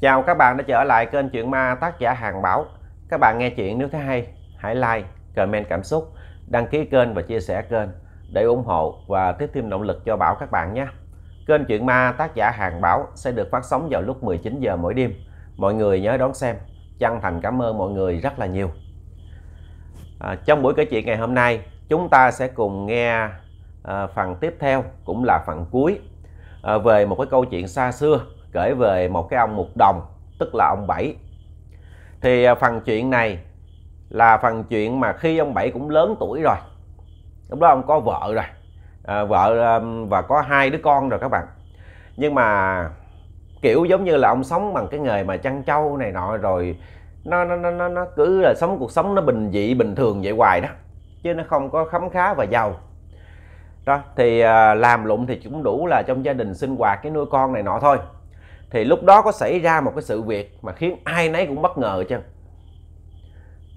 Chào các bạn đã trở lại kênh Chuyện Ma tác giả Hàng Bảo. Các bạn nghe chuyện nếu thấy hay, hãy like, comment cảm xúc, đăng ký kênh và chia sẻ kênh để ủng hộ và tiếp thêm động lực cho Bảo các bạn nhé. Kênh Chuyện Ma tác giả Hàng Bảo sẽ được phát sóng vào lúc 19 giờ mỗi đêm. Mọi người nhớ đón xem. Chân thành cảm ơn mọi người rất là nhiều. À, trong buổi kể chuyện ngày hôm nay, chúng ta sẽ cùng nghe à, phần tiếp theo cũng là phần cuối à, về một cái câu chuyện xa xưa gửi về một cái ông mục đồng tức là ông bảy thì à, phần chuyện này là phần chuyện mà khi ông bảy cũng lớn tuổi rồi lúc đó ông có vợ rồi à, vợ và có hai đứa con rồi các bạn nhưng mà kiểu giống như là ông sống bằng cái nghề mà chăn trâu này nọ rồi nó nó nó nó, nó cứ là sống cuộc sống nó bình dị bình thường vậy hoài đó chứ nó không có khấm khá và giàu đó thì à, làm lụng thì cũng đủ là trong gia đình sinh hoạt cái nuôi con này nọ thôi thì lúc đó có xảy ra một cái sự việc mà khiến ai nấy cũng bất ngờ chứ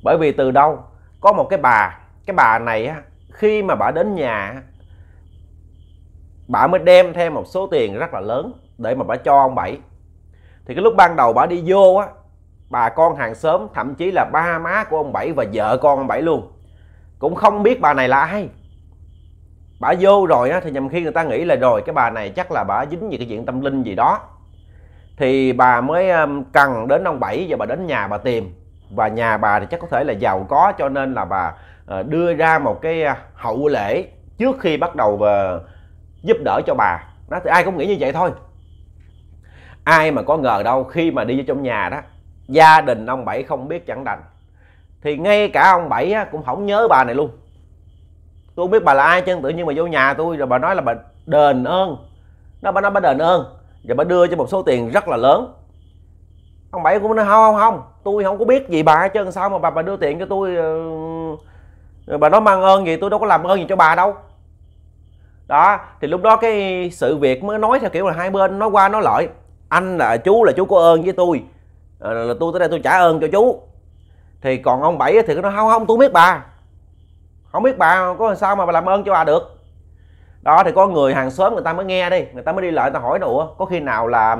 bởi vì từ đâu có một cái bà cái bà này á khi mà bà đến nhà bà mới đem thêm một số tiền rất là lớn để mà bà cho ông bảy thì cái lúc ban đầu bà đi vô á bà con hàng xóm thậm chí là ba má của ông bảy và vợ con ông bảy luôn cũng không biết bà này là ai bà vô rồi á thì nhầm khi người ta nghĩ là rồi cái bà này chắc là bà dính gì cái chuyện tâm linh gì đó thì bà mới um, cần đến ông bảy và bà đến nhà bà tìm và nhà bà thì chắc có thể là giàu có cho nên là bà ờ, đưa ra một cái à, hậu lễ trước khi bắt đầu và ờ, giúp đỡ cho bà đó thì ai cũng nghĩ như vậy thôi ai mà có ngờ đâu khi mà đi vô trong nhà đó gia đình ông bảy không biết chẳng đành thì ngay cả ông bảy cũng không nhớ bà này luôn tôi không biết bà là ai chứ tự nhiên mà vô nhà tôi rồi bà nói là bà đền ơn nó bà nói bà đền ơn và bà đưa cho một số tiền rất là lớn ông bảy cũng nói không không không tôi không có biết gì bà chứ sao mà bà bà đưa tiền cho tôi ờ, ờ, bà nói mang ơn gì tôi đâu có làm ơn gì cho bà đâu đó thì lúc đó cái sự việc mới nói theo kiểu là hai bên nói qua nói lại anh là chú là chú có ơn với tôi à, là tôi tới đây tôi trả ơn cho chú thì còn ông bảy thì nó nói không không tôi biết bà không biết bà có sao mà bà làm ơn cho bà được đó thì có người hàng xóm người ta mới nghe đi người ta mới đi lại người ta hỏi ủa có khi nào là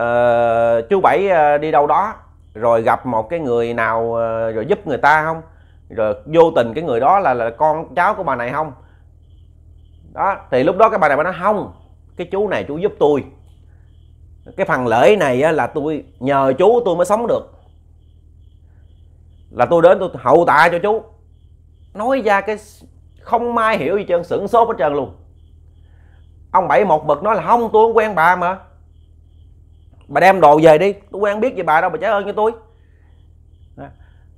uh, chú bảy ờ, đi đâu đó rồi gặp một cái người nào uh, rồi giúp người ta không rồi vô tình cái người đó là là con cháu của bà này không đó thì lúc đó cái bà này bà nói không cái chú này chú giúp tôi cái phần lễ này á, là tôi nhờ chú tôi mới sống được là tôi đến tôi hậu tạ cho chú nói ra cái không ai hiểu gì trơn sửng sốt hết trơn luôn ông bảy một mực nói là không tôi không quen bà mà bà đem đồ về đi tôi quen biết về bà đâu mà trả ơn cho tôi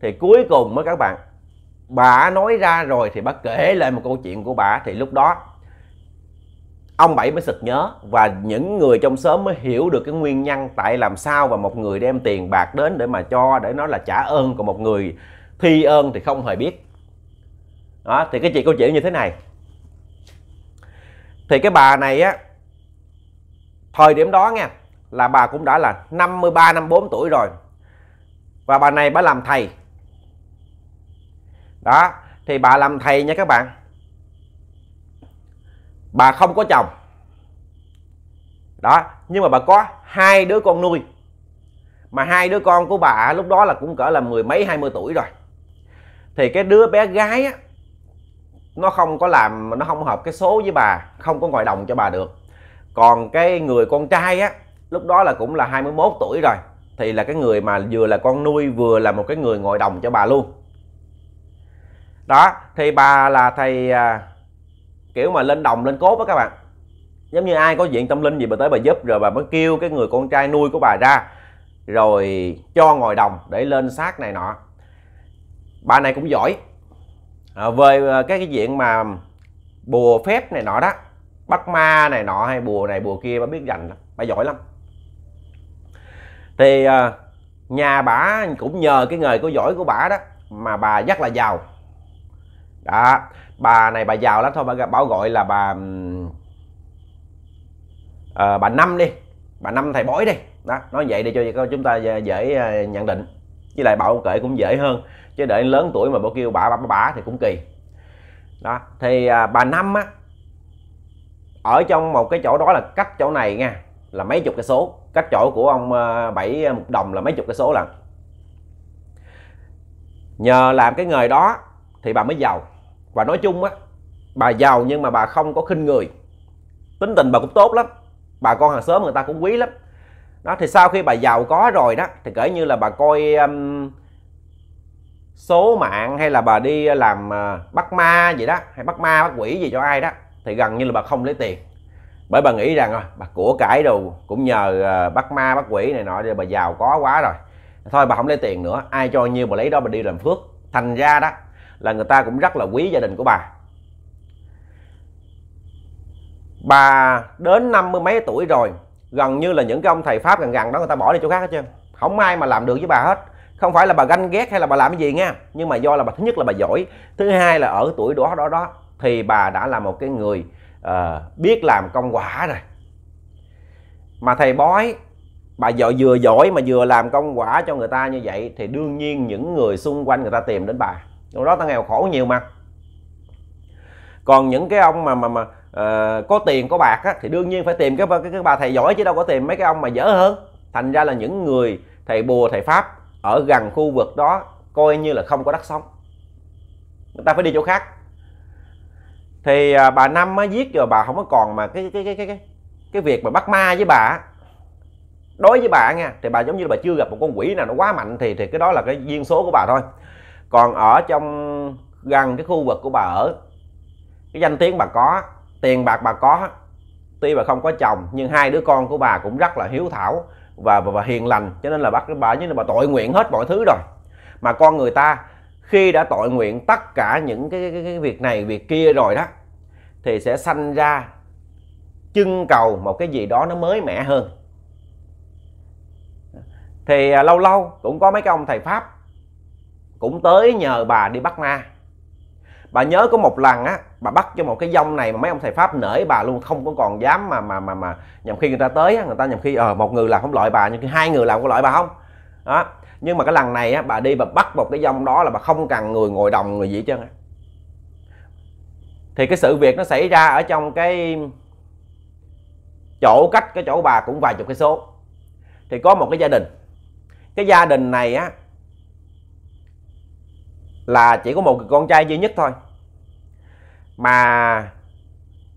thì cuối cùng mới các bạn bà nói ra rồi thì bà kể lại một câu chuyện của bà thì lúc đó ông bảy mới sực nhớ và những người trong xóm mới hiểu được cái nguyên nhân tại làm sao và một người đem tiền bạc đến để mà cho để nói là trả ơn còn một người thi ơn thì không hề biết đó thì cái chị câu chuyện như thế này thì cái bà này á thời điểm đó nha là bà cũng đã là 53 54 tuổi rồi và bà này bà làm thầy đó thì bà làm thầy nha các bạn bà không có chồng đó nhưng mà bà có hai đứa con nuôi mà hai đứa con của bà lúc đó là cũng cỡ là mười mấy hai mươi tuổi rồi thì cái đứa bé gái á, nó không có làm nó không hợp cái số với bà không có ngồi đồng cho bà được còn cái người con trai á lúc đó là cũng là 21 tuổi rồi thì là cái người mà vừa là con nuôi vừa là một cái người ngồi đồng cho bà luôn đó thì bà là thầy à, kiểu mà lên đồng lên cốt đó các bạn giống như ai có diện tâm linh gì mà tới bà giúp rồi bà mới kêu cái người con trai nuôi của bà ra rồi cho ngồi đồng để lên xác này nọ bà này cũng giỏi à, về à, cái cái diện mà bùa phép này nọ đó bắt ma này nọ hay bùa này bùa kia bà biết dành lắm bà giỏi lắm thì à, nhà bà cũng nhờ cái nghề của giỏi của bà đó mà bà rất là giàu đó bà này bà giàu lắm thôi bà bảo gọi là bà à, bà năm đi bà năm thầy bói đi đó nói vậy để cho chúng ta dễ à, nhận định với lại bảo kể cũng dễ hơn chứ đợi lớn tuổi mà bảo kêu bà bà bà thì cũng kỳ đó thì à, bà năm á ở trong một cái chỗ đó là cách chỗ này nha là mấy chục cái số cách chỗ của ông à, bảy một đồng là mấy chục cái số lần nhờ làm cái nghề đó thì bà mới giàu và nói chung á bà giàu nhưng mà bà không có khinh người tính tình bà cũng tốt lắm bà con hàng xóm người ta cũng quý lắm đó thì sau khi bà giàu có rồi đó thì kể như là bà coi um, số mạng hay là bà đi làm à, bắt ma gì đó hay bắt ma bắt quỷ gì cho ai đó thì gần như là bà không lấy tiền bởi bà nghĩ rằng à, bà của cải đồ cũng nhờ à, bắt ma bắt quỷ này nọ thì bà giàu có quá rồi thôi bà không lấy tiền nữa ai cho nhiêu bà lấy đó bà đi làm phước thành ra đó là người ta cũng rất là quý gia đình của bà bà đến năm mươi mấy tuổi rồi gần như là những cái ông thầy pháp gần gần đó người ta bỏ đi chỗ khác hết trơn không ai mà làm được với bà hết không phải là bà ganh ghét hay là bà làm cái gì nha nhưng mà do là bà thứ nhất là bà giỏi thứ hai là ở tuổi đó đó đó thì bà đã là một cái người uh, biết làm công quả rồi mà thầy bói bà vợ vừa giỏi mà vừa làm công quả cho người ta như vậy thì đương nhiên những người xung quanh người ta tìm đến bà lúc đó ta nghèo khổ nhiều mà còn những cái ông mà mà mà uh, có tiền có bạc á, thì đương nhiên phải tìm cái, cái cái bà thầy giỏi chứ đâu có tìm mấy cái ông mà dở hơn thành ra là những người thầy bùa thầy pháp ở gần khu vực đó coi như là không có đất sống người ta phải đi chỗ khác thì à, bà năm á giết rồi bà không có còn mà cái cái cái cái cái cái việc mà bắt ma với bà đối với bà nha thì bà giống như là bà chưa gặp một con quỷ nào nó quá mạnh thì thì cái đó là cái duyên số của bà thôi còn ở trong gần cái khu vực của bà ở cái danh tiếng bà có tiền bạc bà có tuy bà không có chồng nhưng hai đứa con của bà cũng rất là hiếu thảo và, và và hiền lành cho nên là bác bà như là bà tội nguyện hết mọi thứ rồi mà con người ta khi đã tội nguyện tất cả những cái, cái, cái việc này việc kia rồi đó thì sẽ sanh ra trưng cầu một cái gì đó nó mới mẻ hơn thì à, lâu lâu cũng có mấy cái ông thầy pháp cũng tới nhờ bà đi bắt ma bà nhớ có một lần á bà bắt cho một cái dông này mà mấy ông thầy pháp nể bà luôn không có còn dám mà mà mà mà nhầm khi người ta tới người ta nhầm khi ờ một người làm không loại bà nhưng khi hai người làm có loại bà không đó nhưng mà cái lần này á, bà đi bà bắt một cái dông đó là bà không cần người ngồi đồng người gì hết thì cái sự việc nó xảy ra ở trong cái chỗ cách cái chỗ bà cũng vài chục cái số thì có một cái gia đình cái gia đình này á là chỉ có một con trai duy nhất thôi mà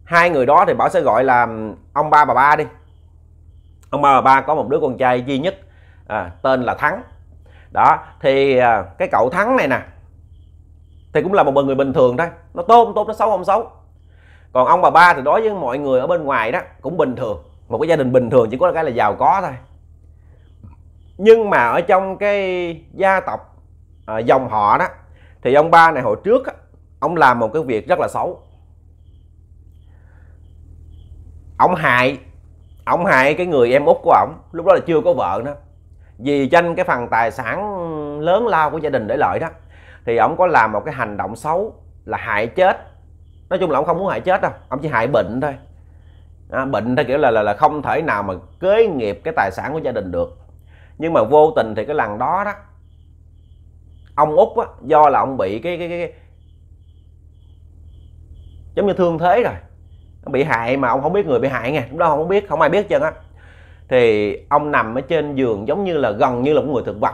hai người đó thì bảo sẽ gọi là ông ba bà ba đi ông ba bà ba có một đứa con trai duy nhất à, tên là thắng đó thì à, cái cậu thắng này nè thì cũng là một người bình thường thôi nó tốt không tốt nó xấu không xấu còn ông bà ba thì đối với mọi người ở bên ngoài đó cũng bình thường một cái gia đình bình thường chỉ có cái là giàu có thôi nhưng mà ở trong cái gia tộc à, dòng họ đó thì ông ba này hồi trước á, ông làm một cái việc rất là xấu ông hại ông hại cái người em út của ổng lúc đó là chưa có vợ nữa vì tranh cái phần tài sản lớn lao của gia đình để lợi đó thì ổng có làm một cái hành động xấu là hại chết nói chung là ổng không muốn hại chết đâu ổng chỉ hại bệnh thôi à, bệnh theo kiểu là, là là không thể nào mà kế nghiệp cái tài sản của gia đình được nhưng mà vô tình thì cái lần đó đó ông út á, do là ông bị cái cái cái, cái giống như thương thế rồi bị hại mà ông không biết người bị hại nghe, lúc đó không biết không ai biết chân á thì ông nằm ở trên giường giống như là gần như là một người thực vật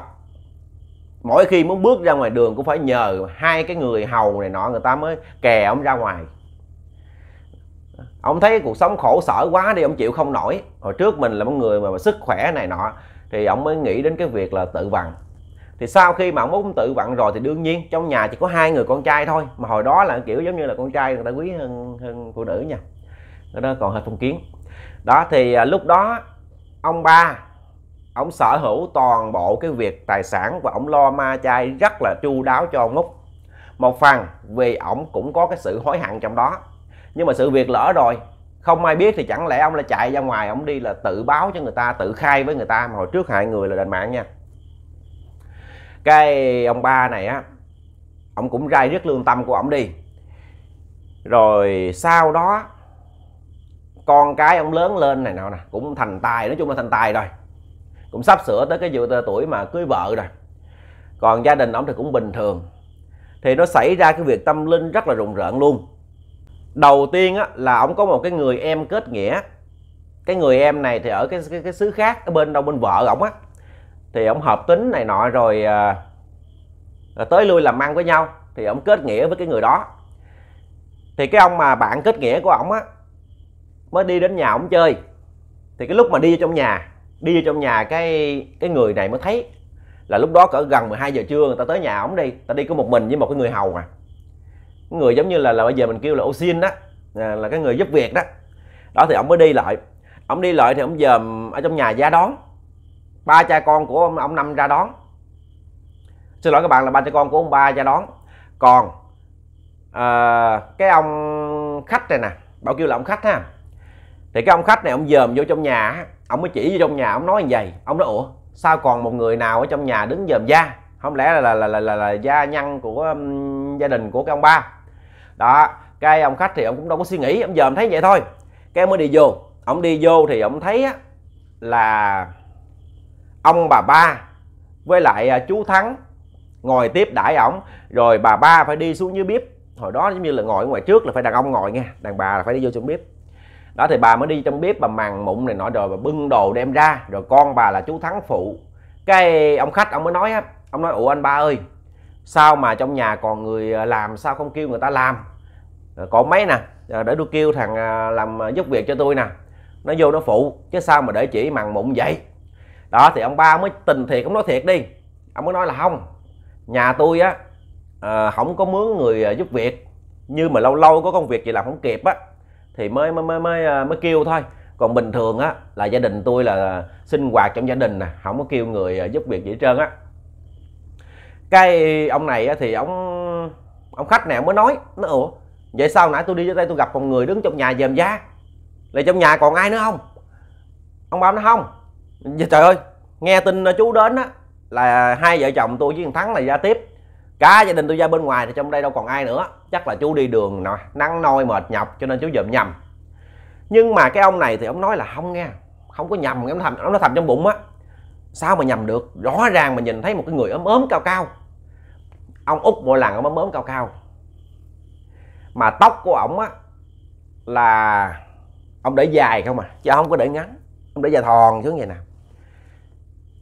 mỗi khi muốn bước ra ngoài đường cũng phải nhờ hai cái người hầu này nọ người ta mới kè ông ra ngoài ông thấy cuộc sống khổ sở quá đi ông chịu không nổi hồi trước mình là một người mà, mà sức khỏe này nọ thì ông mới nghĩ đến cái việc là tự bằng thì sau khi mà ông út tự vặn rồi thì đương nhiên trong nhà chỉ có hai người con trai thôi mà hồi đó là kiểu giống như là con trai người ta quý hơn hơn phụ nữ nha người ta còn hơi phong kiến đó thì à, lúc đó ông ba ông sở hữu toàn bộ cái việc tài sản và ông lo ma chay rất là chu đáo cho ông út một phần vì ổng cũng có cái sự hối hận trong đó nhưng mà sự việc lỡ rồi không ai biết thì chẳng lẽ ông lại chạy ra ngoài ông đi là tự báo cho người ta tự khai với người ta mà hồi trước hại người là đền mạng nha cái ông ba này á ông cũng rai rất lương tâm của ông đi rồi sau đó con cái ông lớn lên này nọ nè cũng thành tài nói chung là thành tài rồi cũng sắp sửa tới cái vừa tuổi mà cưới vợ rồi còn gia đình ông thì cũng bình thường thì nó xảy ra cái việc tâm linh rất là rùng rợn luôn đầu tiên á, là ông có một cái người em kết nghĩa cái người em này thì ở cái cái, cái xứ khác ở bên đâu bên vợ ổng á thì ông hợp tính này nọ rồi à, à, tới lui làm ăn với nhau thì ông kết nghĩa với cái người đó thì cái ông mà bạn kết nghĩa của ông á mới đi đến nhà ông chơi thì cái lúc mà đi vô trong nhà đi vô trong nhà cái cái người này mới thấy là lúc đó cỡ gần 12 giờ trưa người ta tới nhà ổng đi ta đi có một mình với một cái người hầu mà người giống như là là bây giờ mình kêu là ô xin đó à, là cái người giúp việc đó đó thì ổng mới đi lại ổng đi lại thì ổng dòm ở trong nhà ra đón ba cha con của ông, ông năm ra đón xin lỗi các bạn là ba cha con của ông ba ra đón còn à, cái ông khách này nè bảo kêu là ông khách ha thì cái ông khách này ông dòm vô trong nhà ông mới chỉ vô trong nhà ông nói như vậy ông nói ủa sao còn một người nào ở trong nhà đứng dòm da không lẽ là là là là, là, là gia nhân của um, gia đình của cái ông ba đó cái ông khách thì ông cũng đâu có suy nghĩ ông dòm thấy vậy thôi cái mới đi vô ông đi vô thì ông thấy á, là ông bà ba với lại à, chú thắng ngồi tiếp đãi ổng rồi bà ba phải đi xuống dưới bếp hồi đó giống như là ngồi ngoài trước là phải đàn ông ngồi nha đàn bà là phải đi vô trong bếp đó thì bà mới đi trong bếp bà màng mụn này nọ rồi bà bưng đồ đem ra rồi con bà là chú thắng phụ cái ông khách ông mới nói á ông nói ủa anh ba ơi sao mà trong nhà còn người à, làm sao không kêu người ta làm còn mấy nè à, để tôi kêu thằng làm giúp việc cho tôi nè nó vô nó phụ chứ sao mà để chỉ màng mụn vậy đó thì ông ba mới tình thiệt cũng nói thiệt đi ông mới nói là không nhà tôi á à, không có mướn người ờ, giúp việc như mà lâu lâu có công việc gì làm không kịp á thì mới mới mới mới, ờ, mới kêu thôi còn bình thường á là gia đình tôi là sinh hoạt trong gia đình nè không có kêu người giúp việc gì hết trơn á cái ông này á, thì ông ông khách này mới nói nó ủa vậy sao nãy tôi đi tới đây tôi gặp con người đứng trong nhà dèm da là trong nhà còn ai nữa không ông ba nó không dạ, trời ơi nghe tin ờ, chú đến á là hai vợ chồng tôi với thằng thắng là ra tiếp cả gia đình tôi ra bên ngoài thì trong đây đâu còn ai nữa chắc là chú đi đường nè nắng nôi mệt nhọc cho nên chú dòm nhầm nhưng mà cái ông này thì ông nói là không nghe không có nhầm ông thầm ông nó thầm trong bụng á sao mà nhầm được rõ ràng mà nhìn thấy một cái người ốm ốm cao cao ông út mỗi lần ông ốm ốm cao cao mà tóc của ổng á là ông để dài không à chứ không có để ngắn ông để dài thòn xuống vậy nè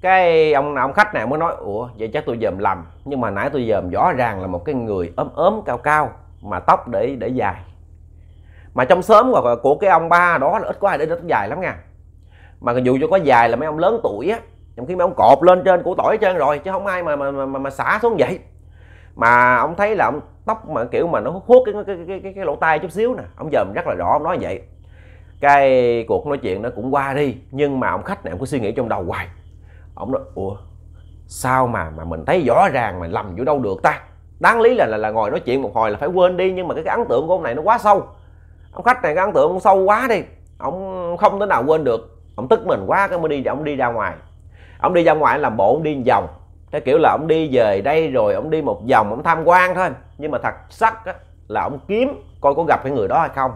cái ông ông khách này mới nói ủa vậy chắc tôi dòm lầm nhưng mà nãy tôi dòm rõ ràng là một cái người ốm ốm cao cao mà tóc để để dài mà trong sớm của, của cái ông ba đó là ít có ai để tóc dài lắm nha mà dù cho có dài là mấy ông lớn tuổi á trong khi mấy ông cột lên trên của tỏi trơn rồi chứ không ai mà mà mà, mà, mà xả xuống vậy mà ông thấy là ông tóc mà kiểu mà nó khuất cái cái cái cái, cái lỗ tai chút xíu nè ông dòm rất là rõ ông nói vậy cái cuộc nói chuyện nó cũng qua đi nhưng mà ông khách này ông cứ suy nghĩ trong đầu hoài ông nói ủa sao mà mà mình thấy rõ ràng mà lầm chỗ đâu được ta đáng lý là, là là ngồi nói chuyện một hồi là phải quên đi nhưng mà cái, cái ấn tượng của ông này nó quá sâu ông khách này cái ấn tượng ông sâu quá đi ông không thể nào quên được ông tức mình quá cái mới đi ông đi ra ngoài ông đi ra ngoài làm bộ ông đi vòng cái kiểu là ông đi về đây rồi ông đi một vòng ông tham quan thôi nhưng mà thật sắc á, là ông kiếm coi có gặp cái người đó hay không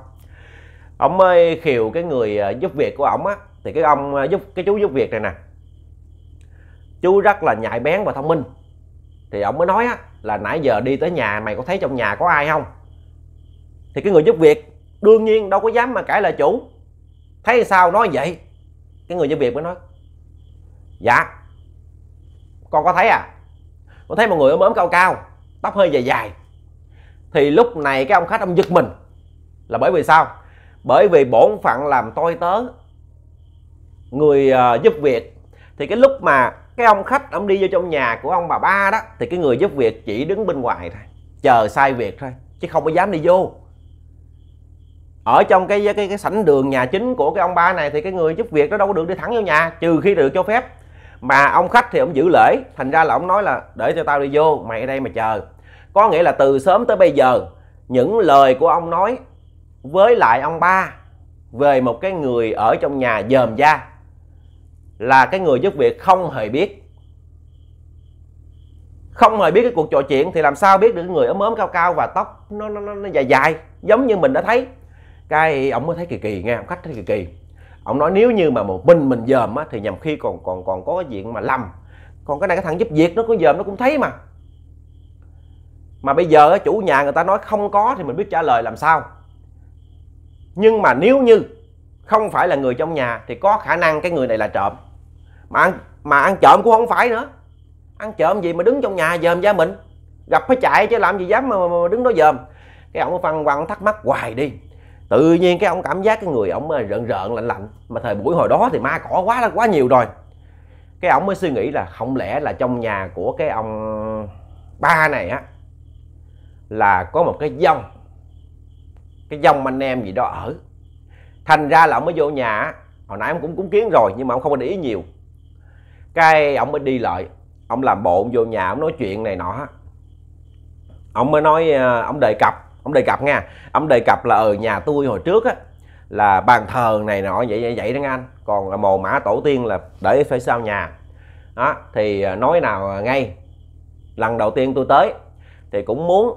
ông mới khiều cái người à, giúp việc của ông á thì cái ông à, giúp cái chú giúp việc này nè chú rất là nhạy bén và thông minh thì ông mới nói á, là nãy giờ đi tới nhà mày có thấy trong nhà có ai không thì cái người giúp việc đương nhiên đâu có dám mà cãi lời chủ thấy sao nói vậy cái người giúp việc mới nói dạ con có thấy à con thấy một người ôm ốm cao cao tóc hơi dài dài thì lúc này cái ông khách ông giật mình là bởi vì sao bởi vì bổn phận làm tôi tớ người uh, giúp việc thì cái lúc mà cái ông khách ông đi vô trong nhà của ông bà ba đó thì cái người giúp việc chỉ đứng bên ngoài thôi chờ sai việc thôi chứ không có dám đi vô ở trong cái cái cái sảnh đường nhà chính của cái ông ba này thì cái người giúp việc đó đâu có được đi thẳng vô nhà trừ khi được cho phép mà ông khách thì ông giữ lễ thành ra là ông nói là để cho tao đi vô mày ở đây mà chờ có nghĩa là từ sớm tới bây giờ những lời của ông nói với lại ông ba về một cái người ở trong nhà dòm da là cái người giúp việc không hề biết không hề biết cái cuộc trò chuyện thì làm sao biết được cái người ốm ốm cao cao và tóc nó nó, nó dài dài giống như mình đã thấy cái ông mới thấy kỳ kỳ nghe ông khách thấy kỳ kỳ ông nói nếu như mà một mình mình dòm á thì nhầm khi còn còn còn có cái chuyện mà lầm còn cái này cái thằng giúp việc nó cũng dòm nó cũng thấy mà mà bây giờ chủ nhà người ta nói không có thì mình biết trả lời làm sao nhưng mà nếu như không phải là người trong nhà thì có khả năng cái người này là trộm mà ăn mà ăn trộm cũng không phải nữa ăn trộm gì mà đứng trong nhà dòm ra mình gặp phải chạy chứ làm gì dám mà, mà, mà đứng đó dòm cái ông phân quăng thắc mắc hoài đi tự nhiên cái ông cảm giác cái người ông ờ, rợn rợn lạnh lạnh mà thời buổi hồi đó thì ma cỏ quá là quá nhiều rồi cái ông mới suy nghĩ là không lẽ là trong nhà của cái ông ba này á là có một cái dông cái dông anh em gì đó ở thành ra là ông mới vô nhà hồi nãy ông cũng cúng kiến rồi nhưng mà ông không để ý nhiều cái ông mới đi lại ông làm bộ ông vô nhà ông nói chuyện này nọ ông mới nói ờ, ông đề cập ông đề cập nha ông đề cập là ở ờ, nhà tôi hồi trước á là bàn thờ này nọ vậy vậy vậy đó anh còn là mồ mã tổ tiên là để phải sau nhà đó thì ờ, nói nào ngay lần đầu tiên tôi tới thì cũng muốn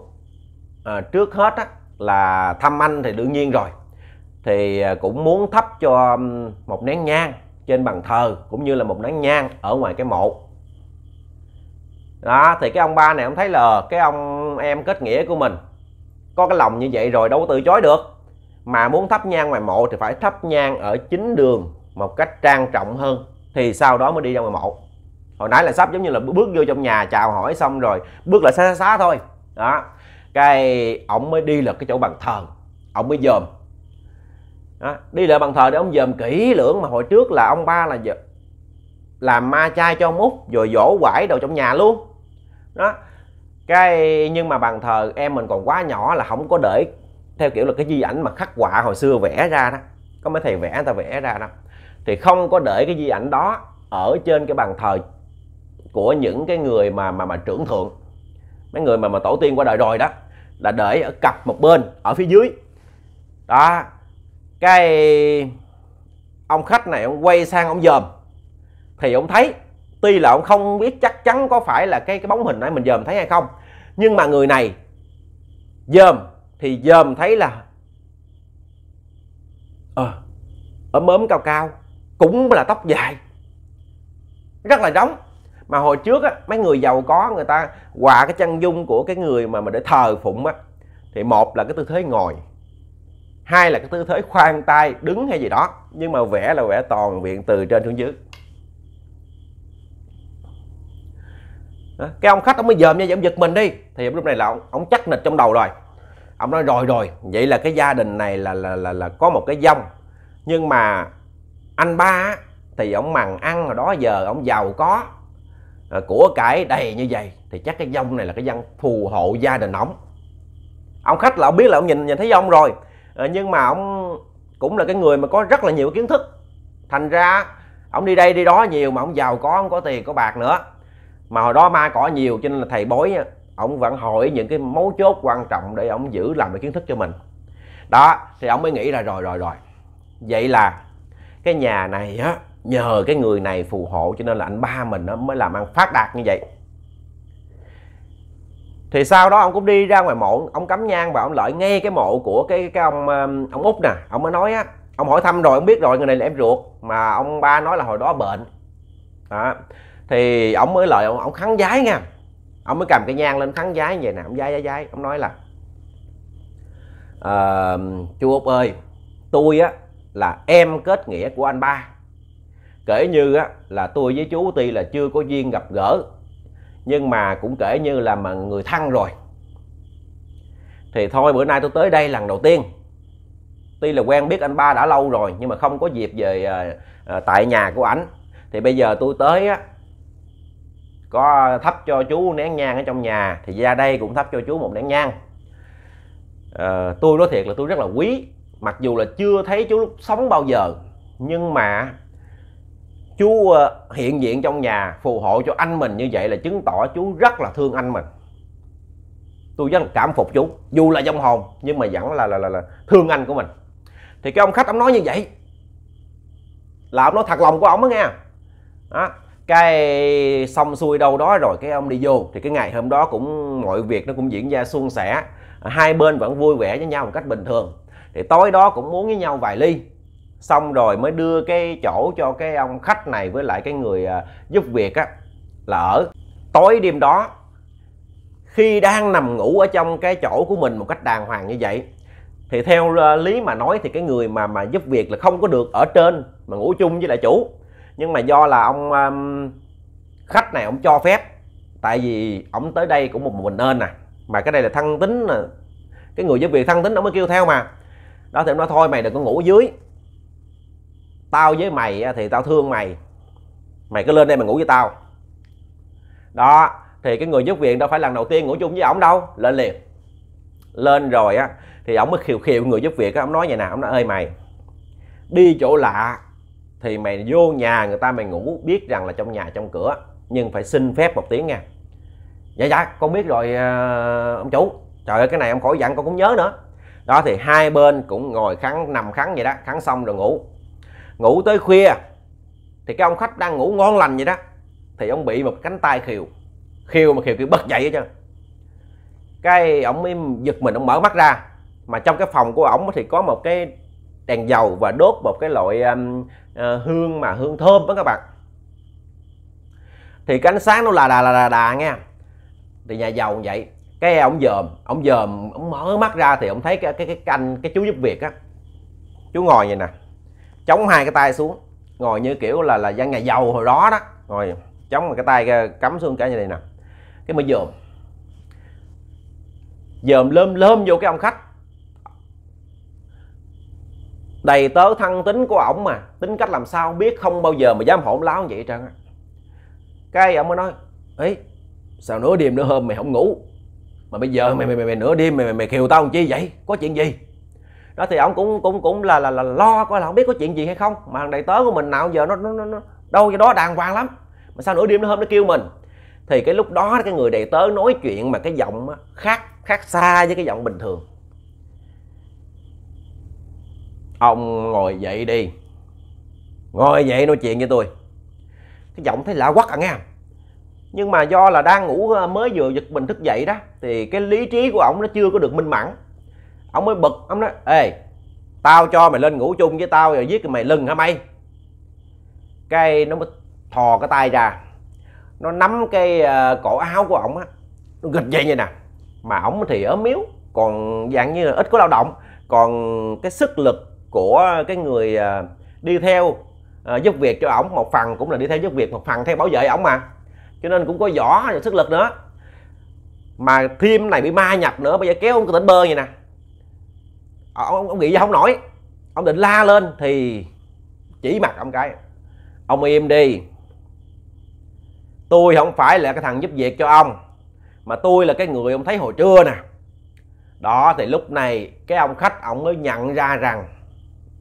à, trước hết á, là thăm anh thì đương nhiên rồi thì cũng muốn thắp cho một nén nhang trên bàn thờ cũng như là một nén nhang ở ngoài cái mộ đó thì cái ông ba này ông thấy là cái ông em kết nghĩa của mình có cái lòng như vậy rồi đâu có từ chối được mà muốn thắp nhang ngoài mộ thì phải thắp nhang ở chính đường một cách trang trọng hơn thì sau đó mới đi ra ngoài mộ hồi nãy là sắp giống như là bước vô trong nhà chào hỏi xong rồi bước là xá xá, xá thôi đó cái ông mới đi là cái chỗ bàn thờ ông mới dòm đó. đi lại bàn thờ để ông dòm kỹ lưỡng mà hồi trước là ông ba là làm ma chay cho ông út rồi dỗ quải đầu trong nhà luôn đó cái nhưng mà bàn thờ em mình còn quá nhỏ là không có để theo kiểu là cái di ảnh mà khắc họa hồi xưa vẽ ra đó có mấy thầy vẽ người ta vẽ ra đó thì không có để cái di ảnh đó ở trên cái bàn thờ của những cái người mà mà mà trưởng thượng mấy người mà mà tổ tiên qua đời rồi đó là để ở cặp một bên ở phía dưới đó cái ông khách này ông quay sang ông dòm thì ông thấy tuy là ông không biết chắc chắn có phải là cái cái bóng hình nãy mình dòm thấy hay không nhưng mà người này dòm thì dòm thấy là ờ à, ấm ấm cao cao cũng là tóc dài rất là giống mà hồi trước á, mấy người giàu có người ta quà cái chân dung của cái người mà mà để thờ phụng á thì một là cái tư thế ngồi hai là cái tư thế khoan tay đứng hay gì đó nhưng mà vẽ là vẽ toàn viện từ trên xuống dưới cái ông khách ông mới dòm nha ông giật mình đi thì lúc này là ông, ông chắc nịch trong đầu rồi ông nói rồi rồi vậy là cái gia đình này là là là, là có một cái dông nhưng mà anh ba thì ông mằng ăn rồi đó giờ ông giàu có à, của cái đầy như vậy thì chắc cái dông này là cái dân phù hộ gia đình ổng ông khách là ông biết là ông nhìn nhìn thấy dông rồi Ờ, nhưng mà ông cũng là cái người mà có rất là nhiều kiến thức thành ra ông đi đây đi đó nhiều mà ông giàu có ông có tiền có bạc nữa mà hồi đó ma cỏ nhiều cho nên là thầy bói ông vẫn hỏi những cái mấu chốt quan trọng để ông giữ làm được kiến thức cho mình đó thì ông mới nghĩ là rồi rồi rồi vậy là cái nhà này á nhờ cái người này phù hộ cho nên là anh ba mình nó mới làm ăn phát đạt như vậy thì sau đó ông cũng đi ra ngoài mộ ông cắm nhang và ông lại nghe cái mộ của cái cái ông ờ, ông út nè ông mới nói á ông hỏi thăm rồi ông biết rồi người này là em ruột mà ông ba nói là hồi đó bệnh đó. thì ông mới lợi ông, ông khắn giái nha ông mới cầm cái nhang lên khắn giái như vậy nè ông giái giái giái ông nói là à, chú út ơi tôi á là em kết nghĩa của anh ba kể như á là tôi với chú tuy là chưa có duyên gặp gỡ nhưng mà cũng kể như là mà người thân rồi thì thôi bữa nay tôi tới đây lần đầu tiên tuy là quen biết anh ba đã lâu rồi nhưng mà không có dịp về à, à, tại nhà của ảnh thì bây giờ tôi tới á có thắp cho chú nén nhang ở trong nhà thì ra đây cũng thắp cho chú một nén nhang à, tôi nói thiệt là tôi rất là quý mặc dù là chưa thấy chú sống bao giờ nhưng mà chú ờ, hiện diện trong nhà phù hộ cho anh mình như vậy là chứng tỏ chú rất là thương anh mình tôi rất là cảm phục chú dù là trong hồn nhưng mà vẫn là, là là là thương anh của mình thì cái ông khách ông nói như vậy là ông nói thật lòng của ông đó nghe đó. cái xong xuôi đâu đó rồi cái ông đi vô thì cái ngày hôm đó cũng mọi việc nó cũng diễn ra suôn sẻ hai bên vẫn vui vẻ với nhau một cách bình thường thì tối đó cũng muốn với nhau vài ly xong rồi mới đưa cái chỗ cho cái ông khách này với lại cái người à, giúp việc á là ở tối đêm đó khi đang nằm ngủ ở trong cái chỗ của mình một cách đàng hoàng như vậy thì theo à, lý mà nói thì cái người mà mà giúp việc là không có được ở trên mà ngủ chung với lại chủ nhưng mà do là ông um, khách này ông cho phép tại vì ông tới đây cũng một mình nên nè à. mà cái đây là thân tính à. cái người giúp việc thân tính ông mới kêu theo mà đó thì ông nói thôi mày đừng có ngủ ở dưới tao với mày thì tao thương mày mày cứ lên đây mà ngủ với tao đó thì cái người giúp việc đâu phải lần đầu tiên ngủ chung với ổng đâu lên liền lên rồi á thì ổng mới khiều khiều người giúp việc á ổng nói vậy nè ổng nói ơi mày đi chỗ lạ thì mày vô nhà người ta mày ngủ biết rằng là trong nhà trong cửa nhưng phải xin phép một tiếng nha dạ dạ con biết rồi uh, ông chủ trời ơi cái này ông khỏi dặn con cũng nhớ nữa đó thì hai bên cũng ngồi khắn nằm khắn vậy đó khắn xong rồi ngủ ngủ tới khuya thì cái ông khách đang ngủ ngon lành vậy đó thì ông bị một cánh tay khiều khiều mà khiều kiểu bật dậy hết trơn cái ông mới giật mình ông mở mắt ra mà trong cái phòng của ổng thì có một cái đèn dầu và đốt một cái loại um, uh, hương mà hương thơm đó các bạn thì cái ánh sáng nó là đà là đà, đà đà nghe thì nhà giàu vậy cái ông dòm ông dòm ông mở mắt ra thì ông thấy cái cái cái canh cái chú giúp việc á chú ngồi vậy nè chống hai cái tay xuống ngồi như kiểu là là dân nhà giàu hồi đó đó ngồi chống cái tay cắm xuống cái như này nè cái mà dòm dòm lơm lơm vô cái ông khách đầy tớ thân tính của ổng mà tính cách làm sao biết không bao giờ mà dám hỗn láo như vậy trơn á cái ổng mới nói ấy sao nửa đêm nữa hôm mày không ngủ mà bây giờ mày mày mày, mày nửa đêm mày mày, mày khiều tao làm chi vậy có chuyện gì đó thì ông cũng cũng cũng là là, là lo coi là không biết có chuyện gì hay không mà thằng đầy tớ của mình nào giờ nó nó, nó, nó đâu cho đó đàng hoàng lắm mà sao nửa đêm nó hôm nó kêu mình thì cái lúc đó cái người đầy tớ nói chuyện mà cái giọng khác khác xa với cái giọng bình thường ông ngồi dậy đi ngồi dậy nói chuyện với tôi cái giọng thấy lạ quắc à nghe nhưng mà do là đang ngủ ờ, mới vừa giật mình thức dậy đó thì cái lý trí của ổng nó chưa có được minh mẫn ông mới bực ông nói ê tao cho mày lên ngủ chung với tao rồi giết mày lưng hả mày cái nó mới thò cái tay ra nó nắm cái ờ, cổ áo của ổng á nó gịch vậy như nè mà ổng thì ở miếu còn dạng như là ít có lao động còn cái sức lực của cái người ờ, đi theo ờ, giúp việc cho ổng một phần cũng là đi theo giúp việc một phần theo bảo vệ ổng mà cho nên cũng có võ sức lực nữa mà thêm này bị ma nhập nữa bây giờ kéo ông tỉnh bơ vậy nè Ờ, ông, ông nghĩ ra không nổi ông định la lên thì chỉ mặt ông cái ông im đi tôi không phải là cái thằng giúp việc cho ông mà tôi là cái người ông thấy hồi trưa nè đó thì lúc này cái ông khách ông mới nhận ra rằng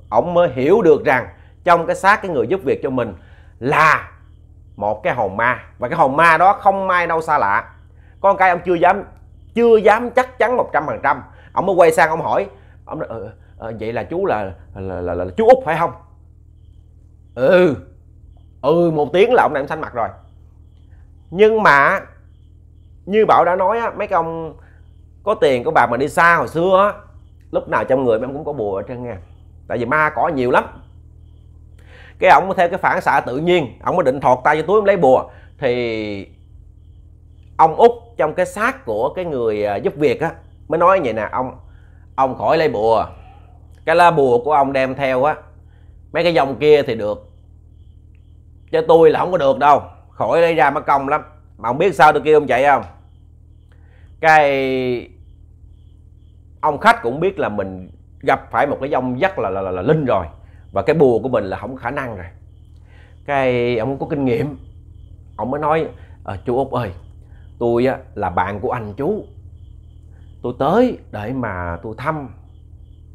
ông mới hiểu được rằng trong cái xác cái người giúp việc cho mình là một cái hồn ma và cái hồn ma đó không ai đâu xa lạ con cái ông chưa dám chưa dám chắc chắn một trăm phần trăm, ông mới quay sang ông hỏi ông nói ờ, ờ, ờ, vậy là chú là là, là là là chú út phải không ừ ừ một tiếng là ông này ông xanh mặt rồi nhưng mà như bảo đã nói á mấy cái ông có tiền của bà mà đi xa hồi xưa á lúc nào trong người em cũng có bùa ở trên nha tại vì ma cỏ nhiều lắm cái ổng theo cái phản xạ tự nhiên ông mới định thọt tay vô túi ông lấy bùa thì ông út trong cái xác của cái người à, giúp việc á mới nói vậy nè ông ông khỏi lấy bùa cái lá bùa của ông đem theo á mấy cái dòng kia thì được chứ tôi là không có được đâu khỏi lấy ra mất công lắm mà ông biết sao tôi kêu ông chạy không cái ông khách cũng biết là mình gặp phải một cái dòng dắt là, là là là linh rồi và cái bùa của mình là không khả năng rồi cái ông có kinh nghiệm ông mới nói à, chú út ơi tôi á, là bạn của anh chú tôi tới để mà tôi thăm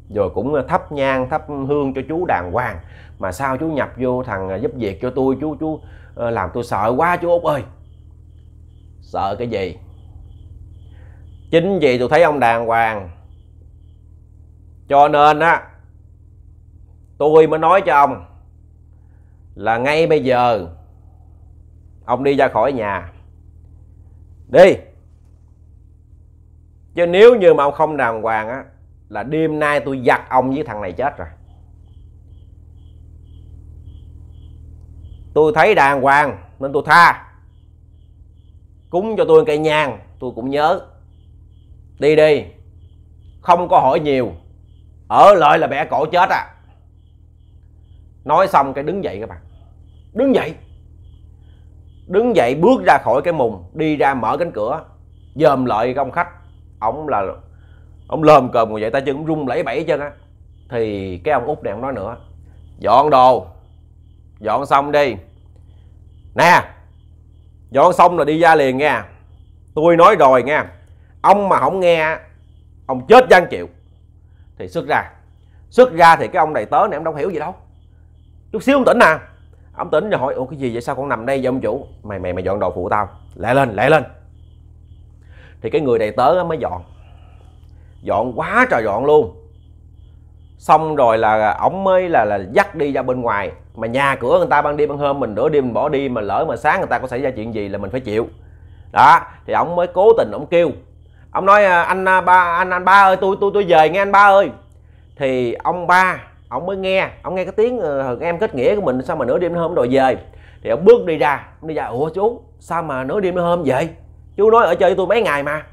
rồi cũng thắp nhang thắp hương cho chú đàng hoàng mà sao chú nhập vô thằng giúp việc cho tôi chú chú ờ, làm tôi sợ quá chú út ơi sợ cái gì chính vì tôi thấy ông đàng hoàng cho nên á tôi mới nói cho ông là ngay bây giờ ông đi ra khỏi nhà đi chứ nếu như mà ông không đàng hoàng á là đêm nay tôi giặt ông với thằng này chết rồi tôi thấy đàng hoàng nên tôi tha cúng cho tôi cây nhang tôi cũng nhớ đi đi không có hỏi nhiều ở lại là bẻ cổ chết à nói xong cái đứng dậy các bạn đứng dậy đứng dậy bước ra khỏi cái mùng đi ra mở cánh cửa dòm lại cái ông khách ông là ông lơm cơm ngồi dậy tay chân rung lẫy bẫy chân á thì cái ông út này không nói nữa dọn đồ dọn xong đi nè dọn xong là đi ra liền nha tôi nói rồi nha ông mà không nghe ông chết gian chịu thì xuất ra xuất ra thì cái ông đầy tớ này ông đâu hiểu gì đâu chút xíu ông tỉnh nè ông tỉnh rồi hỏi ủa cái gì vậy sao con nằm đây vậy ông chủ mày mày mày dọn đồ phụ tao lại lên lại lên thì cái người đầy tớ mới dọn dọn quá trời dọn luôn xong rồi là ổng mới là là dắt đi ra bên ngoài mà nhà cửa người ta ban đêm ban hôm mình nửa đêm mình bỏ đi mà lỡ mà sáng người ta có xảy ra chuyện gì là mình phải chịu đó thì ổng mới cố tình ổng kêu ông nói à, anh à, ba anh anh ba ơi tôi tôi tôi về nghe anh ba ơi thì ông ba ông mới nghe ông nghe cái tiếng ờ, em kết nghĩa của mình sao mà nửa đêm hôm rồi về thì ông bước đi ra ông đi ra ủa chú sao mà nửa đêm hôm vậy chú nói ở chơi với tôi mấy ngày mà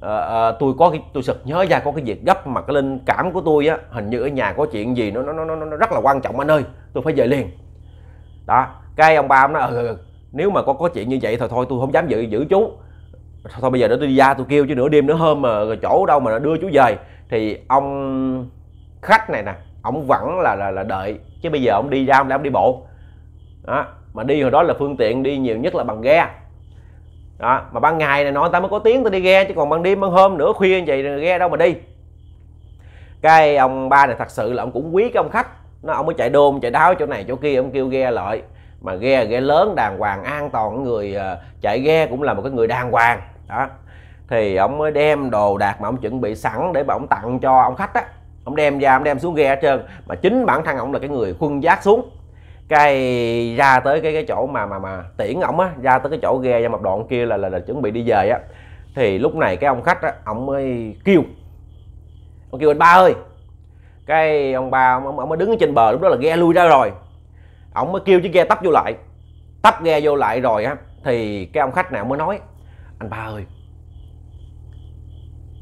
à, à, tôi có cái tôi sực nhớ ra có cái việc gấp mà cái linh cảm của tôi á hình như ở nhà có chuyện gì nó nó nó nó rất là quan trọng anh ơi tôi phải về liền đó cái ông ba ông nói ừ, ừ, ừ nếu mà có có chuyện như vậy thôi thôi tôi không dám giữ giữ chú thôi, thôi bây giờ để tôi đi ra tôi kêu chứ nửa đêm nữa hôm mà chỗ đâu mà đưa chú về thì ông khách này nè ông vẫn là là là đợi chứ bây giờ ông đi ra ông đã đi bộ đó mà đi hồi đó là phương tiện đi nhiều nhất là bằng ghe đó mà ban ngày này nọ người ta mới có tiếng ta đi ghe chứ còn ban đêm ban hôm nửa khuya như vậy ghe đâu mà đi cái ông ba này thật sự là ông cũng quý cái ông khách nó ông mới chạy đôn chạy đáo chỗ này chỗ kia ông kêu ghe lại mà ghe ghe lớn đàng hoàng an toàn người ờ, chạy ghe cũng là một cái người đàng hoàng đó thì ông mới đem đồ đạc mà ông chuẩn bị sẵn để mà ông tặng cho ông khách á ông đem ra ông đem xuống ghe hết trơn mà chính bản thân ông là cái người khuân giác xuống cái ra tới cái cái chỗ mà mà mà tiễn ổng á ra tới cái chỗ ghe ra mập đoạn kia là, là là chuẩn bị đi về á thì lúc này cái ông khách á ổng mới kêu ông kêu anh ba ơi cái ông ba ông, ông mới đứng ở trên bờ lúc đó là ghe lui ra rồi ổng mới kêu chiếc ghe tấp vô lại tấp ghe vô lại rồi á thì cái ông khách nào mới nói anh ba ơi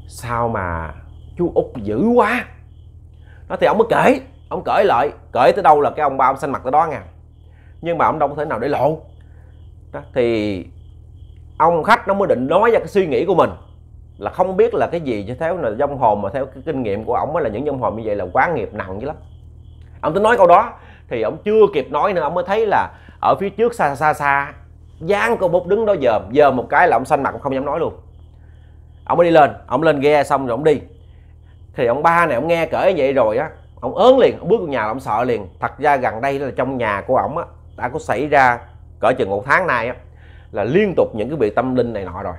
sao mà chú út dữ quá nó thì ông mới kể ông cởi lại cởi tới đâu là cái ông ba ông xanh mặt tới đó nha nhưng mà ông đâu có thể nào để lộ đó, thì ông khách nó mới định nói ra cái suy nghĩ của mình là không biết là cái gì cho theo là dông hồn mà theo cái kinh nghiệm của ông mới là những dông hồn như vậy là quá nghiệp nặng dữ lắm ông tính nói câu đó thì ông chưa kịp nói nữa ông mới thấy là ở phía trước xa xa xa dáng cô bút đứng đó giờ giờ một cái là ông xanh mặt ông không dám nói luôn ông mới đi lên ông lên ghe xong rồi ông đi thì ông ba này ông nghe cởi vậy rồi á ông ớn liền ông bước vào nhà ông sợ liền thật ra gần đây là trong nhà của ông á đã có xảy ra cỡ chừng một tháng nay á là liên tục những cái việc tâm linh này nọ rồi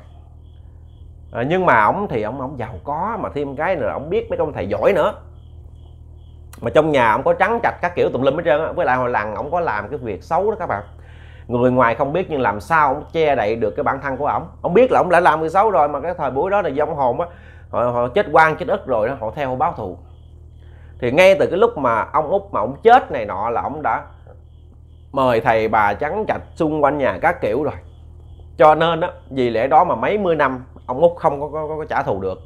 à, nhưng mà ông thì ông ông giàu có mà thêm cái nữa ông biết mấy ông thầy giỏi nữa mà trong nhà ông có trắng trạch các kiểu tùm lum hết trơn á với lại hồi lần ông có làm cái việc xấu đó các bạn người ngoài không biết nhưng làm sao ông che đậy được cái bản thân của ông? ông biết là ông đã làm người xấu rồi mà cái thời buổi đó là do hồn á họ, họ chết quan chết ức rồi đó họ theo họ báo thù thì ngay từ cái lúc mà ông út mà ông chết này nọ là ông đã mời thầy bà trắng trạch xung quanh nhà các kiểu rồi cho nên á vì lẽ đó mà mấy mươi năm ông út không có, có, có, có trả thù được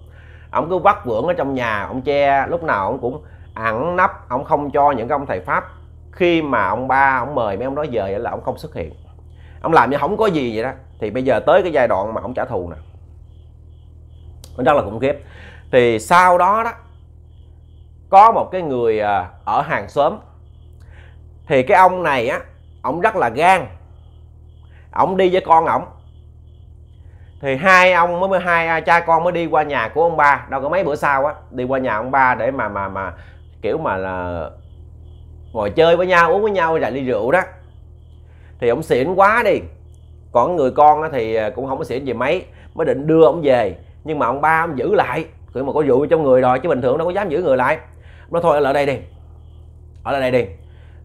ông cứ vắt vưởng ở trong nhà ông che lúc nào ông cũng ẩn nấp ông không cho những cái ông thầy pháp khi mà ông ba ông mời mấy ông đó về là ông không xuất hiện ông làm như không có gì vậy đó thì bây giờ tới cái giai đoạn mà ông trả thù nè nó rất là khủng khiếp thì sau đó đó có một cái người à, ở hàng xóm thì cái ông này á ông rất là gan ông đi với con ổng thì hai ông mới hai à, cha con mới đi qua nhà của ông ba đâu có mấy bữa sau á đi qua nhà ông ba để mà mà mà kiểu mà là ngồi chơi với nhau uống với nhau lại ly rượu đó thì ông xỉn quá đi còn người con thì à, cũng không có xỉn gì mấy mới định đưa ông về nhưng mà ông ba ông giữ lại kiểu mà có rượu trong người rồi chứ bình thường đâu có dám giữ người lại nó thôi ở lại đây đi ở lại đây đi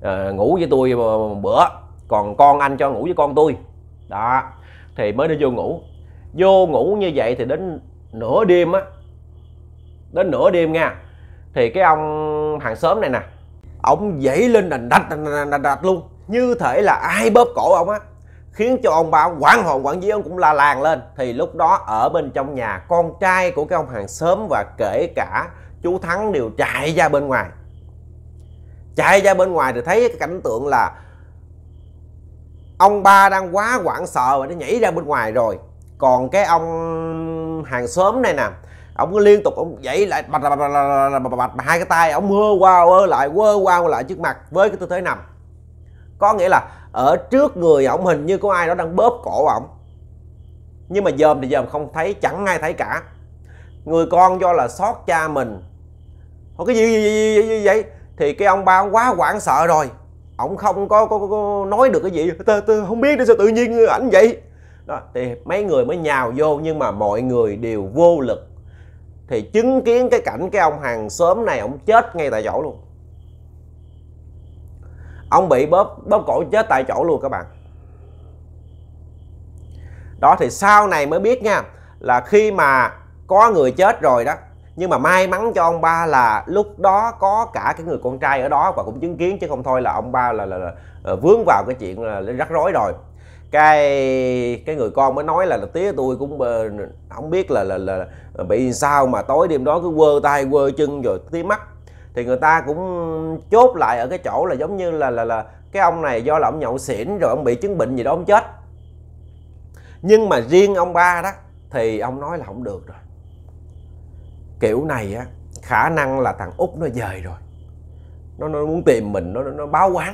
à, ngủ với tôi ờ, bữa còn con anh cho ngủ với con tôi đó thì mới đi vô ngủ vô ngủ như vậy thì đến nửa đêm á đến nửa đêm nha thì cái ông hàng xóm này nè ông dậy lên đành đạch đành đạch, đạch, đạch luôn như thể là ai bóp cổ ông á khiến cho ông bà ông quản hồn quản dí ông cũng la làng lên thì lúc đó ở bên trong nhà con trai của cái ông hàng xóm và kể cả chú Thắng đều chạy ra bên ngoài chạy ra bên ngoài thì thấy cái cảnh tượng là ông ba đang quá hoảng sợ và nó nhảy ra bên ngoài rồi còn cái ông hàng xóm này nè ông cứ liên tục ông dậy lại bạch bạch bạch, bạch, bạch, bạch hai cái tay ông hơ qua ơ lại quơ qua lại trước mặt với cái tư thế nằm có nghĩa là ở trước người ông hình như có ai đó đang bóp cổ ông nhưng mà dòm thì dòm không thấy chẳng ai thấy cả người con do là xót cha mình Ủa cái gì, gì, gì, gì vậy thì cái ông ba ông quá hoảng sợ rồi ông không có, có, có nói được cái gì tôi, tôi không biết nữa sao tự nhiên ảnh vậy đó thì mấy người mới nhào vô nhưng mà mọi người đều vô lực thì chứng kiến cái cảnh cái ông hàng xóm này ông chết ngay tại chỗ luôn ông bị bóp bóp cổ chết tại chỗ luôn các bạn đó thì sau này mới biết nha là khi mà có người chết rồi đó nhưng mà may mắn cho ông ba là lúc đó có cả cái người con trai ở đó và cũng chứng kiến chứ không thôi là ông ba là, là, là, là ờ, vướng vào cái chuyện là rắc rối rồi cái cái người con mới nói là, là tía tôi cũng ờ, không biết là, là là bị sao mà tối đêm đó cứ quơ tay quơ chân rồi tía mắt thì người ta cũng chốt lại ở cái chỗ là giống như là là là cái ông này do là ông nhậu xỉn rồi ông bị chứng bệnh gì đó ông chết nhưng mà riêng ông ba đó thì ông nói là không được rồi kiểu này á khả năng là thằng út nó dời rồi nó, nó muốn tìm mình nó nó báo quán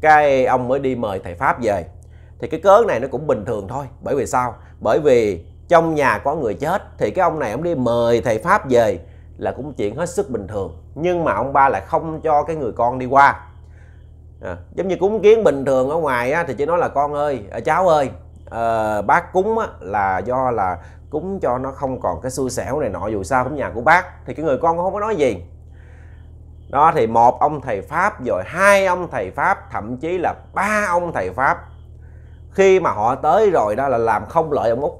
cái ông mới đi mời thầy pháp về thì cái cớ này nó cũng bình thường thôi bởi vì sao bởi vì trong nhà có người chết thì cái ông này ông đi mời thầy pháp về là cũng chuyện hết sức bình thường nhưng mà ông ba lại không cho cái người con đi qua à, giống như cúng kiến bình thường ở ngoài á, thì chỉ nói là con ơi à, cháu ơi à, bác cúng á, là do là cúng cho nó không còn cái xui xẻo này nọ dù sao cũng nhà của bác thì cái người con cũng không có nói gì đó thì một ông thầy pháp rồi hai ông thầy pháp thậm chí là ba ông thầy pháp khi mà họ tới rồi đó là làm không lợi ông út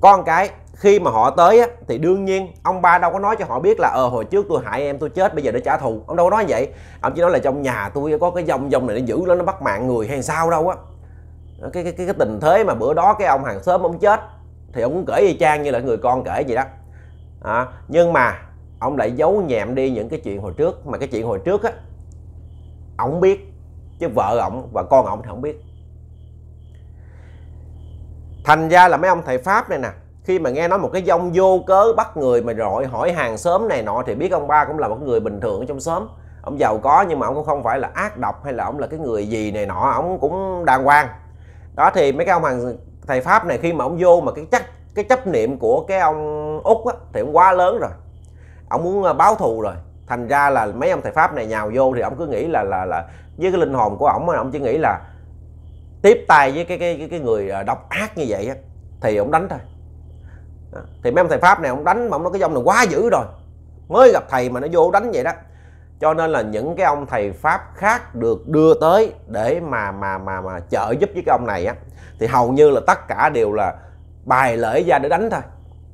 con cái khi mà họ tới á, thì đương nhiên ông ba đâu có nói cho họ biết là ờ hồi trước tôi hại em tôi chết bây giờ để trả thù ông đâu có nói vậy ông chỉ nói là trong nhà tôi có cái dòng dòng này nó giữ lắm nó bắt mạng người hay sao đâu á cái, cái, cái, cái tình thế mà bữa đó cái ông hàng xóm ông chết thì ông cũng kể y chang như là người con kể vậy đó à, nhưng mà ông lại giấu nhẹm đi những cái chuyện hồi trước mà cái chuyện hồi trước á ông biết chứ vợ ông và con ông thì không biết thành ra là mấy ông thầy pháp này nè khi mà nghe nói một cái dông vô cớ bắt người mà rồi hỏi hàng xóm này nọ thì biết ông ba cũng là một người bình thường ở trong xóm ông giàu có nhưng mà ông cũng không phải là ác độc hay là ông là cái người gì này nọ ông cũng đàng hoàng đó thì mấy cái ông hàng thầy pháp này khi mà ông vô mà cái chắc cái chấp niệm của cái ông úc á, thì ông quá lớn rồi ông muốn ờ, báo thù rồi thành ra là mấy ông thầy pháp này nhào vô thì ông cứ nghĩ là là là với cái linh hồn của ổng ông chỉ nghĩ là tiếp tay với cái cái cái, người ờ, độc ác như vậy á, thì ông đánh thôi thì mấy ông thầy pháp này ông đánh mà ông nói cái dòng này quá dữ rồi mới gặp thầy mà nó vô đánh vậy đó cho nên là những cái ông thầy pháp khác được đưa tới để mà mà mà mà trợ giúp với cái ông này á thì hầu như là tất cả đều là bài lễ ra để đánh thôi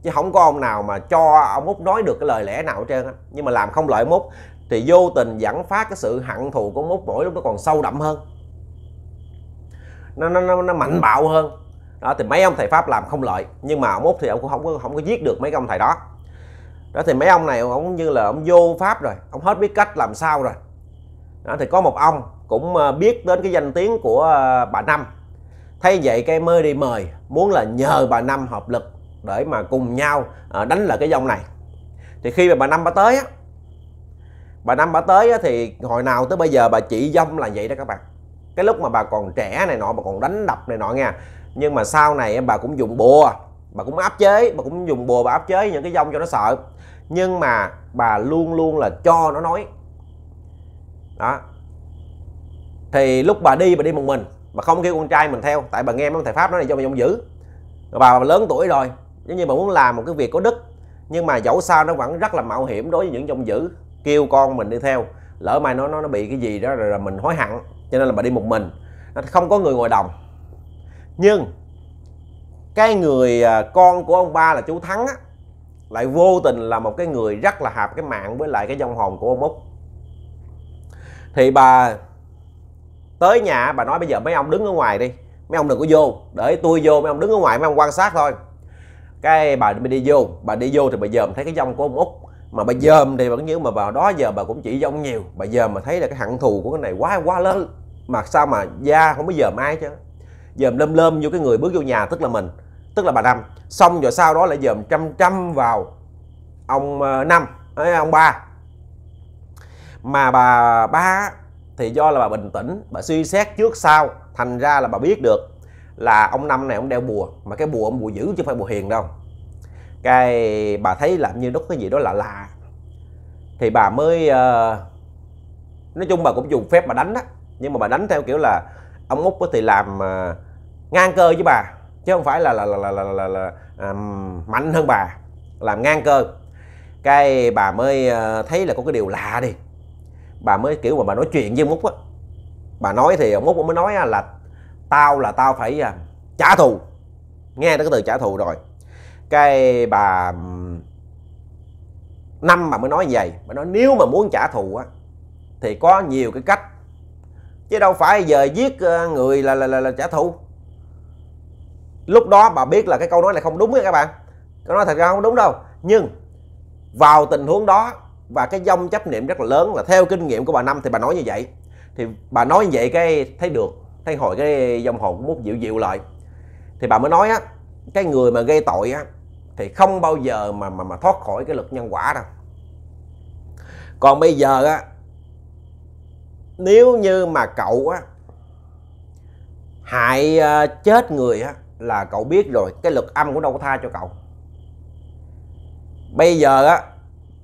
chứ không có ông nào mà cho ông út nói được cái lời lẽ nào hết trơn á nhưng mà làm không lợi mút thì vô tình dẫn phát cái sự hận thù của mút mỗi lúc nó còn sâu đậm hơn nó nó nó, nó mạnh bạo hơn đó thì mấy ông thầy pháp làm không lợi nhưng mà ông út thì ông cũng không có không có giết được mấy ông thầy đó đó thì mấy ông này ông như là ông vô pháp rồi ông hết biết cách làm sao rồi đó thì có một ông cũng ờ, biết đến cái danh tiếng của ờ, bà năm thay vậy cái mới đi mời muốn là nhờ bà năm hợp lực để mà cùng nhau ờ, đánh lại cái dòng này thì khi mà bà năm bà tới á bà năm bà tới á, thì hồi nào tới bây giờ bà chỉ dông là vậy đó các bạn cái lúc mà bà còn trẻ này nọ bà còn đánh đập này nọ nha nhưng mà sau này bà cũng dùng bùa bà cũng áp chế bà cũng dùng bùa bà áp chế những cái dông cho nó sợ nhưng mà bà luôn luôn là cho nó nói đó thì lúc bà đi bà đi một mình bà không kêu con trai mình theo tại bà nghe mấy thầy pháp nói này cho mình ông giữ bà, bà lớn tuổi rồi giống như bà muốn làm một cái việc có đức nhưng mà dẫu sao nó vẫn rất là mạo hiểm đối với những chồng dữ kêu con mình đi theo lỡ mai nó nó nó bị cái gì đó rồi là mình hối hận cho nên là bà đi một mình nó không có người ngồi đồng nhưng cái người à, con của ông ba là chú thắng á, lại vô tình là một cái người rất là hạp cái mạng với lại cái dòng hồn của ông út thì bà tới nhà bà nói bây giờ mấy ông đứng ở ngoài đi mấy ông đừng có vô để tôi vô mấy ông đứng ở ngoài mấy ông quan sát thôi cái bà mới đi vô bà đi vô thì bà dòm thấy cái dòng của ông út mà bà dòm thì vẫn như mà vào đó giờ bà cũng chỉ dòng nhiều bà dòm mà thấy là cái hận thù của cái này quá quá lớn mà sao mà da không có dòm ai chứ dòm lơm lơm vô cái người bước vô nhà tức là mình tức là bà năm xong rồi sau đó lại dòm trăm trăm vào ông ờ, năm ấy, ờ, ông ba mà bà ba thì do là bà bình tĩnh bà suy xét trước sau thành ra là bà biết được là ông năm này ông đeo bùa mà cái bùa ông bùa dữ chứ không phải bùa hiền đâu cái bà thấy làm như đúc cái gì đó là lạ thì bà mới uh, nói chung bà cũng dùng phép mà đánh đó nhưng mà bà đánh theo kiểu là ông út thì làm uh, ngang cơ với bà chứ không phải là là là là là, là, là à, mạnh hơn bà làm ngang cơ cái bà mới ờ, thấy là có cái điều lạ đi bà mới kiểu mà bà nói chuyện với múc á bà nói thì ông múc cũng mới nói là tao là tao phải à, trả thù nghe tới cái từ trả thù rồi cái bà năm bà mới nói như vậy bà nói nếu mà muốn trả thù á thì có nhiều cái cách chứ đâu phải giờ giết ờ, người là là là, là trả thù lúc đó bà biết là cái câu nói này không đúng nha các bạn câu nói thật ra không đúng đâu nhưng vào tình huống đó và cái dông chấp niệm rất là lớn là theo kinh nghiệm của bà năm thì bà nói như vậy thì bà nói như vậy cái thấy được thấy hồi cái dòng hồn cũng muốn dịu dịu lại thì bà mới nói á cái người mà gây tội á thì không bao giờ mà mà mà thoát khỏi cái luật nhân quả đâu còn bây giờ á nếu như mà cậu á hại à, chết người á là cậu biết rồi cái luật âm cũng đâu có tha cho cậu bây giờ á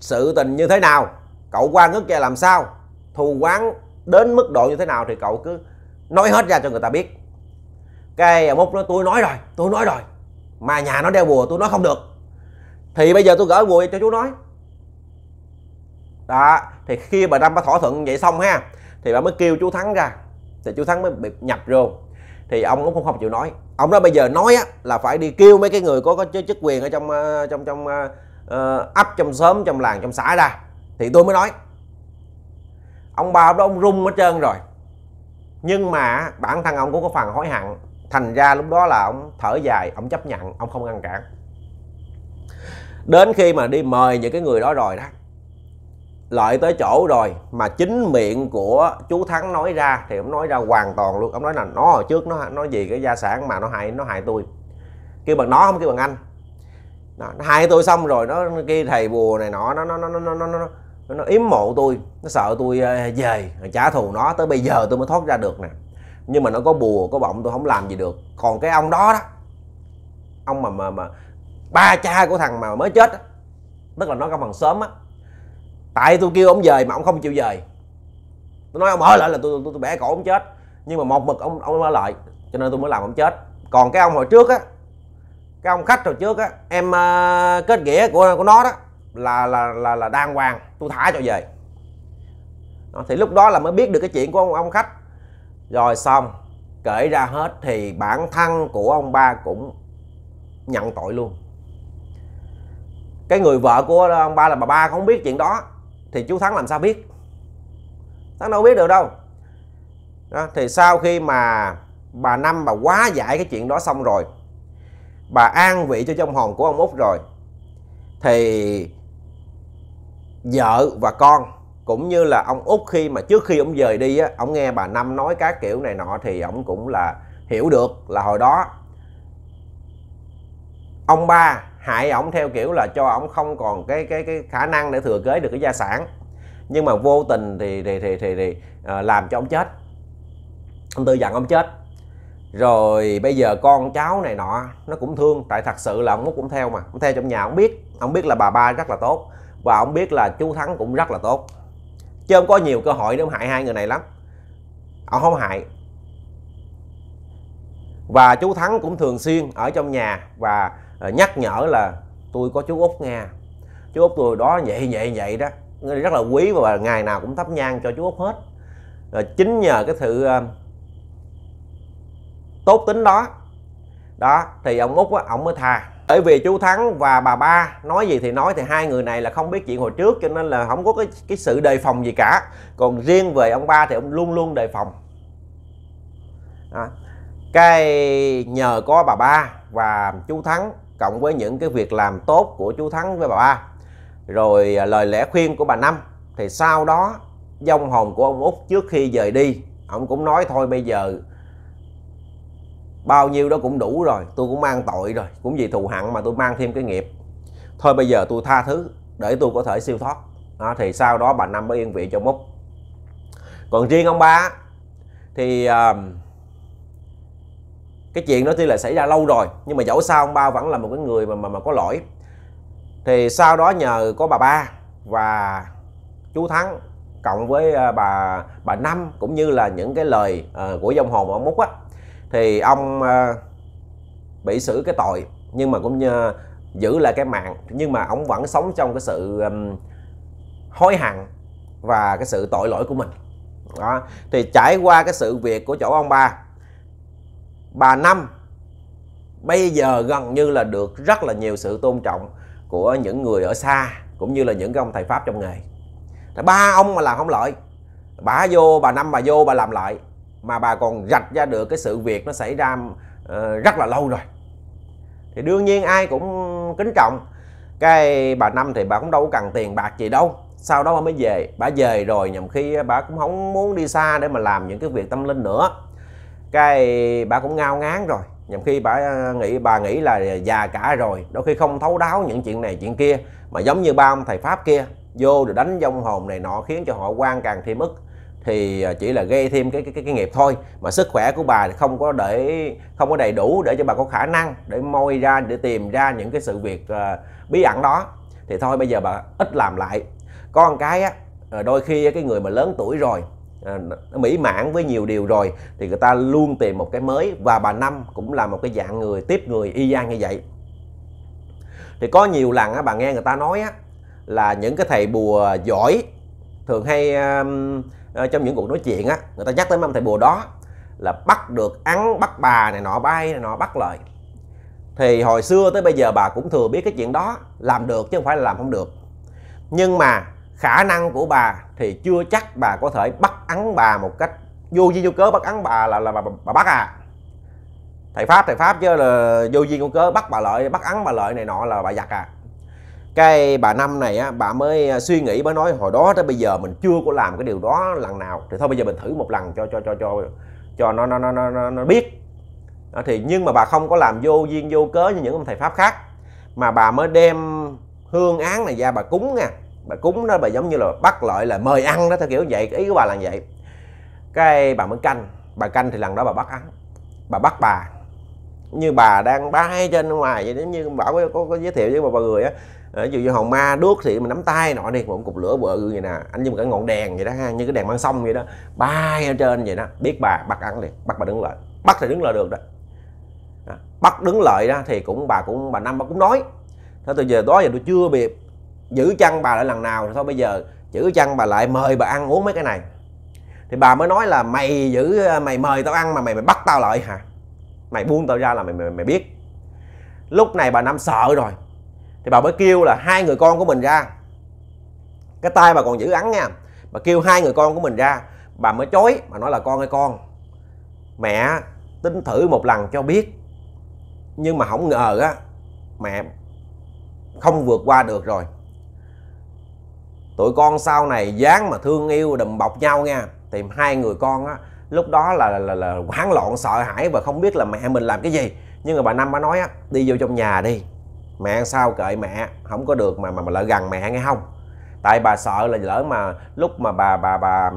sự tình như thế nào cậu quan ức ra làm sao thù quán đến mức độ như thế nào thì cậu cứ nói hết ra cho người ta biết cái mốc nói tôi nói rồi tôi nói rồi mà nhà nó đeo bùa tôi nói không được thì bây giờ tôi gỡ bùa cho chú nói đó thì khi bà năm bà thỏa thuận vậy xong ha thì bà mới kêu chú thắng ra thì chú thắng mới bị nhập rồi thì ông cũng không không chịu nói ông đó bây giờ nói á là phải đi kêu mấy cái người có có chức quyền ở trong ờ, trong trong uh, ấp trong xóm trong làng trong xã ra thì tôi mới nói ông ba đó ông rung hết trơn rồi nhưng mà bản thân ông cũng có phần hối hận thành ra lúc đó là ông thở dài ông chấp nhận ông không ngăn cản đến khi mà đi mời những cái người đó rồi đó lợi tới chỗ rồi mà chính miệng của chú thắng nói ra thì ông nói ra hoàn toàn luôn ông nói là nó hồi trước nó nói gì cái gia sản mà nó hại nó hại tôi kêu bằng nó không kêu bằng anh nó hại tôi xong rồi nó kia thầy bùa này nọ nó nó nó nó nó nó, nó, nó yếm mộ tôi nó sợ tôi ờ, về trả thù nó tới bây giờ tôi mới thoát ra được nè nhưng mà nó có bùa có bọng tôi không làm gì được còn cái ông đó đó ông mà mà mà ba cha của thằng mà mới chết đó, tức là nó có bằng sớm á tại tôi kêu ông dời mà ông không chịu dời tôi nói ông ở lại là tôi tôi, tôi bẻ cổ ông chết nhưng mà một mực ông ông ở lại cho nên tôi mới làm ông chết còn cái ông hồi trước á cái ông khách hồi trước á em ờ, kết nghĩa của của nó đó là là là là đàng hoàng tôi thả cho về thì lúc đó là mới biết được cái chuyện của ông ông khách rồi xong kể ra hết thì bản thân của ông ba cũng nhận tội luôn cái người vợ của ông ba là bà ba không biết chuyện đó thì chú Thắng làm sao biết Thắng đâu biết được đâu đó, thì sau khi mà bà Năm bà quá giải cái chuyện đó xong rồi bà an vị cho trong hồn của ông Út rồi thì vợ và con cũng như là ông Út khi mà trước khi ông rời đi á ông nghe bà Năm nói các kiểu này nọ thì ông cũng là hiểu được là hồi đó ông ba hại ổng theo kiểu là cho ổng không còn cái cái cái khả năng để thừa kế được cái gia sản nhưng mà vô tình thì thì thì thì, thì à, làm cho ông chết ông tư dặn ông chết rồi bây giờ con cháu này nọ nó cũng thương tại thật sự là ông cũng theo mà ông theo trong nhà ông biết ông biết là bà ba rất là tốt và ông biết là chú thắng cũng rất là tốt chứ không có nhiều cơ hội để ông hại hai người này lắm ông không hại và chú thắng cũng thường xuyên ở trong nhà và Ờ, nhắc nhở là tôi có chú út nghe chú út tôi đó vậy vậy vậy đó rất là quý và ngày nào cũng thắp nhang cho chú út hết rồi ờ, chính nhờ cái sự ờ, tốt tính đó đó thì ông út á ông mới tha bởi vì chú thắng và bà ba nói gì thì nói thì hai người này là không biết chuyện hồi trước cho nên là không có cái, cái sự đề phòng gì cả còn riêng về ông ba thì ông luôn luôn đề phòng đó. cái nhờ có bà ba và chú thắng cộng với những cái việc làm tốt của chú Thắng với bà Ba rồi à, lời lẽ khuyên của bà Năm thì sau đó dông hồn của ông Út trước khi rời đi ông cũng nói thôi bây giờ bao nhiêu đó cũng đủ rồi tôi cũng mang tội rồi cũng vì thù hận mà tôi mang thêm cái nghiệp thôi bây giờ tôi tha thứ để tôi có thể siêu thoát đó, thì sau đó bà Năm mới yên vị cho út. còn riêng ông ba thì uh, cái chuyện đó tuy là xảy ra lâu rồi nhưng mà dẫu sao ông ba vẫn là một cái người mà mà, mà có lỗi thì sau đó nhờ có bà ba và chú thắng cộng với à, bà bà năm cũng như là những cái lời uh, của dông hồn ông múc á thì ông uh, bị xử cái tội nhưng mà cũng như giữ lại cái mạng nhưng mà ông vẫn sống trong cái sự um, hối hận và cái sự tội lỗi của mình đó thì trải qua cái sự việc của chỗ ông ba bà năm bây giờ gần như là được rất là nhiều sự tôn trọng của những người ở xa cũng như là những cái ông thầy pháp trong nghề ba ông mà làm không lợi bà vô bà năm bà vô bà làm lại mà bà còn rạch ra được cái sự việc nó xảy ra uh, rất là lâu rồi thì đương nhiên ai cũng kính trọng cái bà năm thì bà cũng đâu có cần tiền bạc gì đâu sau đó bà mới về bà về rồi nhầm khi bà cũng không muốn đi xa để mà làm những cái việc tâm linh nữa cái bà cũng ngao ngán rồi nhầm khi bà ờ, nghĩ bà nghĩ là già cả rồi đôi khi không thấu đáo những chuyện này chuyện kia mà giống như ba ông thầy pháp kia vô rồi đánh vong hồn này nọ khiến cho họ quan càng thêm ức thì ờ, chỉ là gây thêm cái, cái cái cái nghiệp thôi mà sức khỏe của bà không có để không có đầy đủ để cho bà có khả năng để moi ra để tìm ra những cái sự việc uh, bí ẩn đó thì thôi bây giờ bà ít làm lại con cái á đôi khi cái người mà lớn tuổi rồi Ờ, nó mỹ mãn với nhiều điều rồi thì người ta luôn tìm một cái mới và bà năm cũng là một cái dạng người tiếp người y gian như vậy thì có nhiều lần á, bà nghe người ta nói á, là những cái thầy bùa giỏi thường hay ờ, trong những cuộc nói chuyện á người ta nhắc tới ông thầy bùa đó là bắt được ăn bắt bà này nọ bay này nọ bắt lời thì hồi xưa tới bây giờ bà cũng thừa biết cái chuyện đó làm được chứ không phải là làm không được nhưng mà khả năng của bà thì chưa chắc bà có thể bắt ấn bà một cách vô duyên vô cớ bắt ấn bà là là bà, bà bắt à thầy pháp thầy pháp chứ là vô duyên vô cớ bắt bà lợi bắt ấn bà lợi này nọ là bà giặt à cái bà năm này á bà mới à, suy nghĩ mới nói hồi đó tới bây giờ mình chưa có làm cái điều đó lần nào thì thôi bây giờ mình thử một lần cho cho cho cho cho nó nó nó nó, nó biết à, thì nhưng mà bà không có làm vô duyên vô cớ như những ông thầy pháp khác mà bà mới đem hương án này ra bà cúng nha bà cúng đó bà giống như là bắt lợi là mời ăn đó theo kiểu vậy ý của bà là vậy cái bà mới canh bà canh thì lần đó bà bắt ăn bà bắt bà như bà đang bay trên ngoài vậy giống như bảo có, có, giới thiệu với bà, bà người á ờ, ví dụ như hòn ma đuốc thì mình nắm tay nọ đi một cục lửa bự vậy nè anh như một cái ngọn đèn vậy đó ha như cái đèn mang sông vậy đó bay ở trên vậy đó biết bà bắt ăn liền bắt bà đứng lại bắt thì đứng lại được đó, bắt đứng lại đó thì cũng bà cũng bà năm bà cũng nói thế từ giờ đó giờ tôi chưa bị giữ chăn bà lại lần nào thôi bây giờ giữ chăn bà lại mời bà ăn uống mấy cái này thì bà mới nói là mày giữ mày mời tao ăn mà mày mày bắt tao lại hả mày buông tao ra là mày mày, mày biết lúc này bà năm sợ rồi thì bà mới kêu là hai người con của mình ra cái tay bà còn giữ ắn nha bà kêu hai người con của mình ra bà mới chối bà nói là con ơi con mẹ tính thử một lần cho biết nhưng mà không ngờ á mẹ không vượt qua được rồi tụi con sau này dáng mà thương yêu đùm bọc nhau nha thì hai người con á lúc đó là là, là, là hoảng loạn sợ hãi và không biết là mẹ mình làm cái gì nhưng mà bà năm bà nói á đi vô trong nhà đi mẹ sao kệ mẹ không có được mà mà, mà lại gần mẹ nghe không tại bà sợ là lỡ mà lúc mà bà bà bà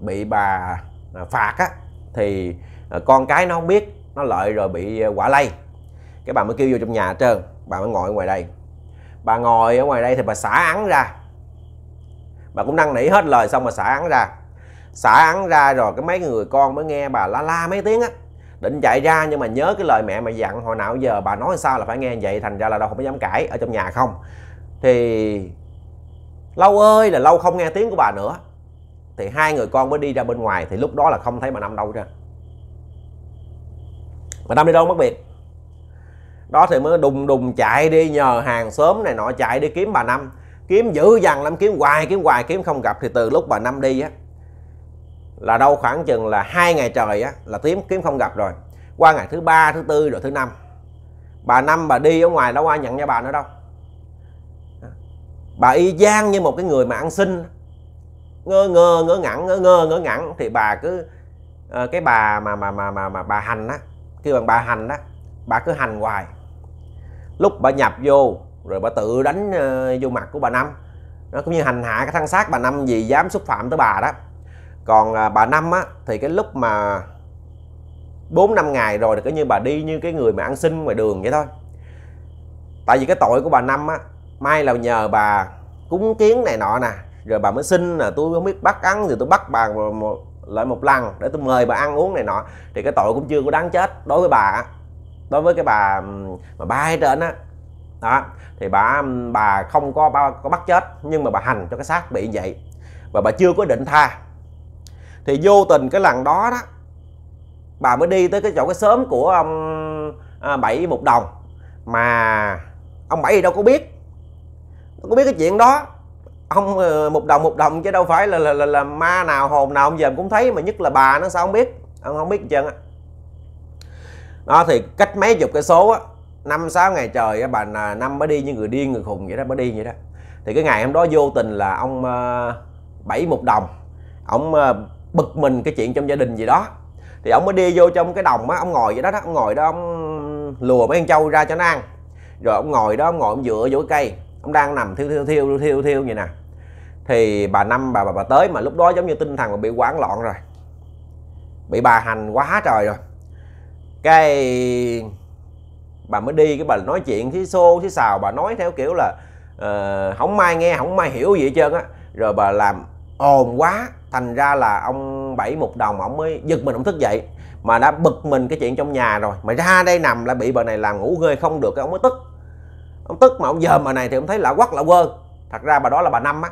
bị bà à, phạt á thì à, con cái nó không biết nó lợi rồi bị à, quả lây cái bà mới kêu vô trong nhà trơn bà mới ngồi ở ngoài đây bà ngồi ở ngoài đây thì bà xả ắn ra bà cũng năn nỉ hết lời xong mà xả án ra xả án ra rồi cái mấy người con mới nghe bà la la mấy tiếng á định chạy ra nhưng mà nhớ cái lời mẹ mà dặn hồi nào giờ bà nói sao là phải nghe vậy thành ra là đâu không có dám cãi ở trong nhà không thì lâu ơi là lâu không nghe tiếng của bà nữa thì hai người con mới đi ra bên ngoài thì lúc đó là không thấy bà năm đâu ra bà năm đi đâu mất biệt đó thì mới đùng đùng chạy đi nhờ hàng xóm này nọ chạy đi kiếm bà năm kiếm dữ dằn lắm kiếm hoài kiếm hoài kiếm không gặp thì từ lúc bà năm đi á là đâu khoảng chừng là hai ngày trời á là tím kiếm không gặp rồi qua ngày thứ ba thứ tư rồi thứ năm bà năm bà đi ở ngoài đâu ai nhận ra bà nữa đâu bà y gian như một cái người mà ăn xin ngơ ngơ ngơ ngẩn ngơ ngơ ngớ ngẩn thì bà cứ ờ, cái bà mà mà mà mà, mà bà hành á kêu bằng bà hành á bà cứ hành hoài lúc bà nhập vô rồi bà tự đánh ờ, vô mặt của bà năm nó cũng như hành hạ cái thân xác bà năm vì dám xúc phạm tới bà đó còn à, bà năm á thì cái lúc mà bốn năm ngày rồi thì cứ như bà đi như cái người mà ăn xin ngoài đường vậy thôi tại vì cái tội của bà năm á mai là nhờ bà cúng kiến này nọ nè rồi bà mới xin là tôi không biết bắt ăn thì tôi bắt bà lại một lần để tôi mời bà ăn uống này nọ thì cái tội cũng chưa có đáng chết đối với bà đối với cái bà mà bay trên á đó thì bà bà không có bà, có bắt chết nhưng mà bà hành cho cái xác bị vậy và bà chưa có định tha thì vô tình cái lần đó đó bà mới đi tới cái chỗ cái sớm của ông um, à, bảy một đồng mà ông bảy thì đâu có biết đâu có biết cái chuyện đó ông ờ, một đồng một đồng chứ đâu phải là là, là, là ma nào hồn nào ông giờ cũng thấy mà nhất là bà nó sao không biết ông không biết chân á đó thì cách mấy chục cái số á năm sáu ngày trời bà năm mới đi như người điên người khùng vậy đó mới đi vậy đó thì cái ngày hôm đó vô tình là ông ờ, bảy một đồng ông ờ, bực mình cái chuyện trong gia đình gì đó thì ông mới đi vô trong cái đồng á ông ngồi vậy đó, đó ông ngồi đó ông lùa mấy con trâu ra cho nó ăn rồi ông ngồi đó ông ngồi ông dựa vô cái cây ông đang nằm thiêu thiêu thiêu thiêu thiêu vậy nè thì bà năm bà bà, bà tới mà lúc đó giống như tinh thần bị quảng loạn rồi bị bà hành quá trời rồi cái bà mới đi cái bà nói chuyện xí xô xí xào bà nói theo kiểu là uh, ờ, không ai nghe không ai hiểu gì hết trơn á rồi bà làm ồn quá thành ra là ông bảy một đồng ông mới giật mình ông thức dậy mà đã bực mình cái chuyện trong nhà rồi mà ra đây nằm lại bị bà này làm ngủ ghê không được cái ông mới tức ông tức mà ông giờ bà này thì ông thấy lạ quắc lạ quơ thật ra bà đó là bà năm á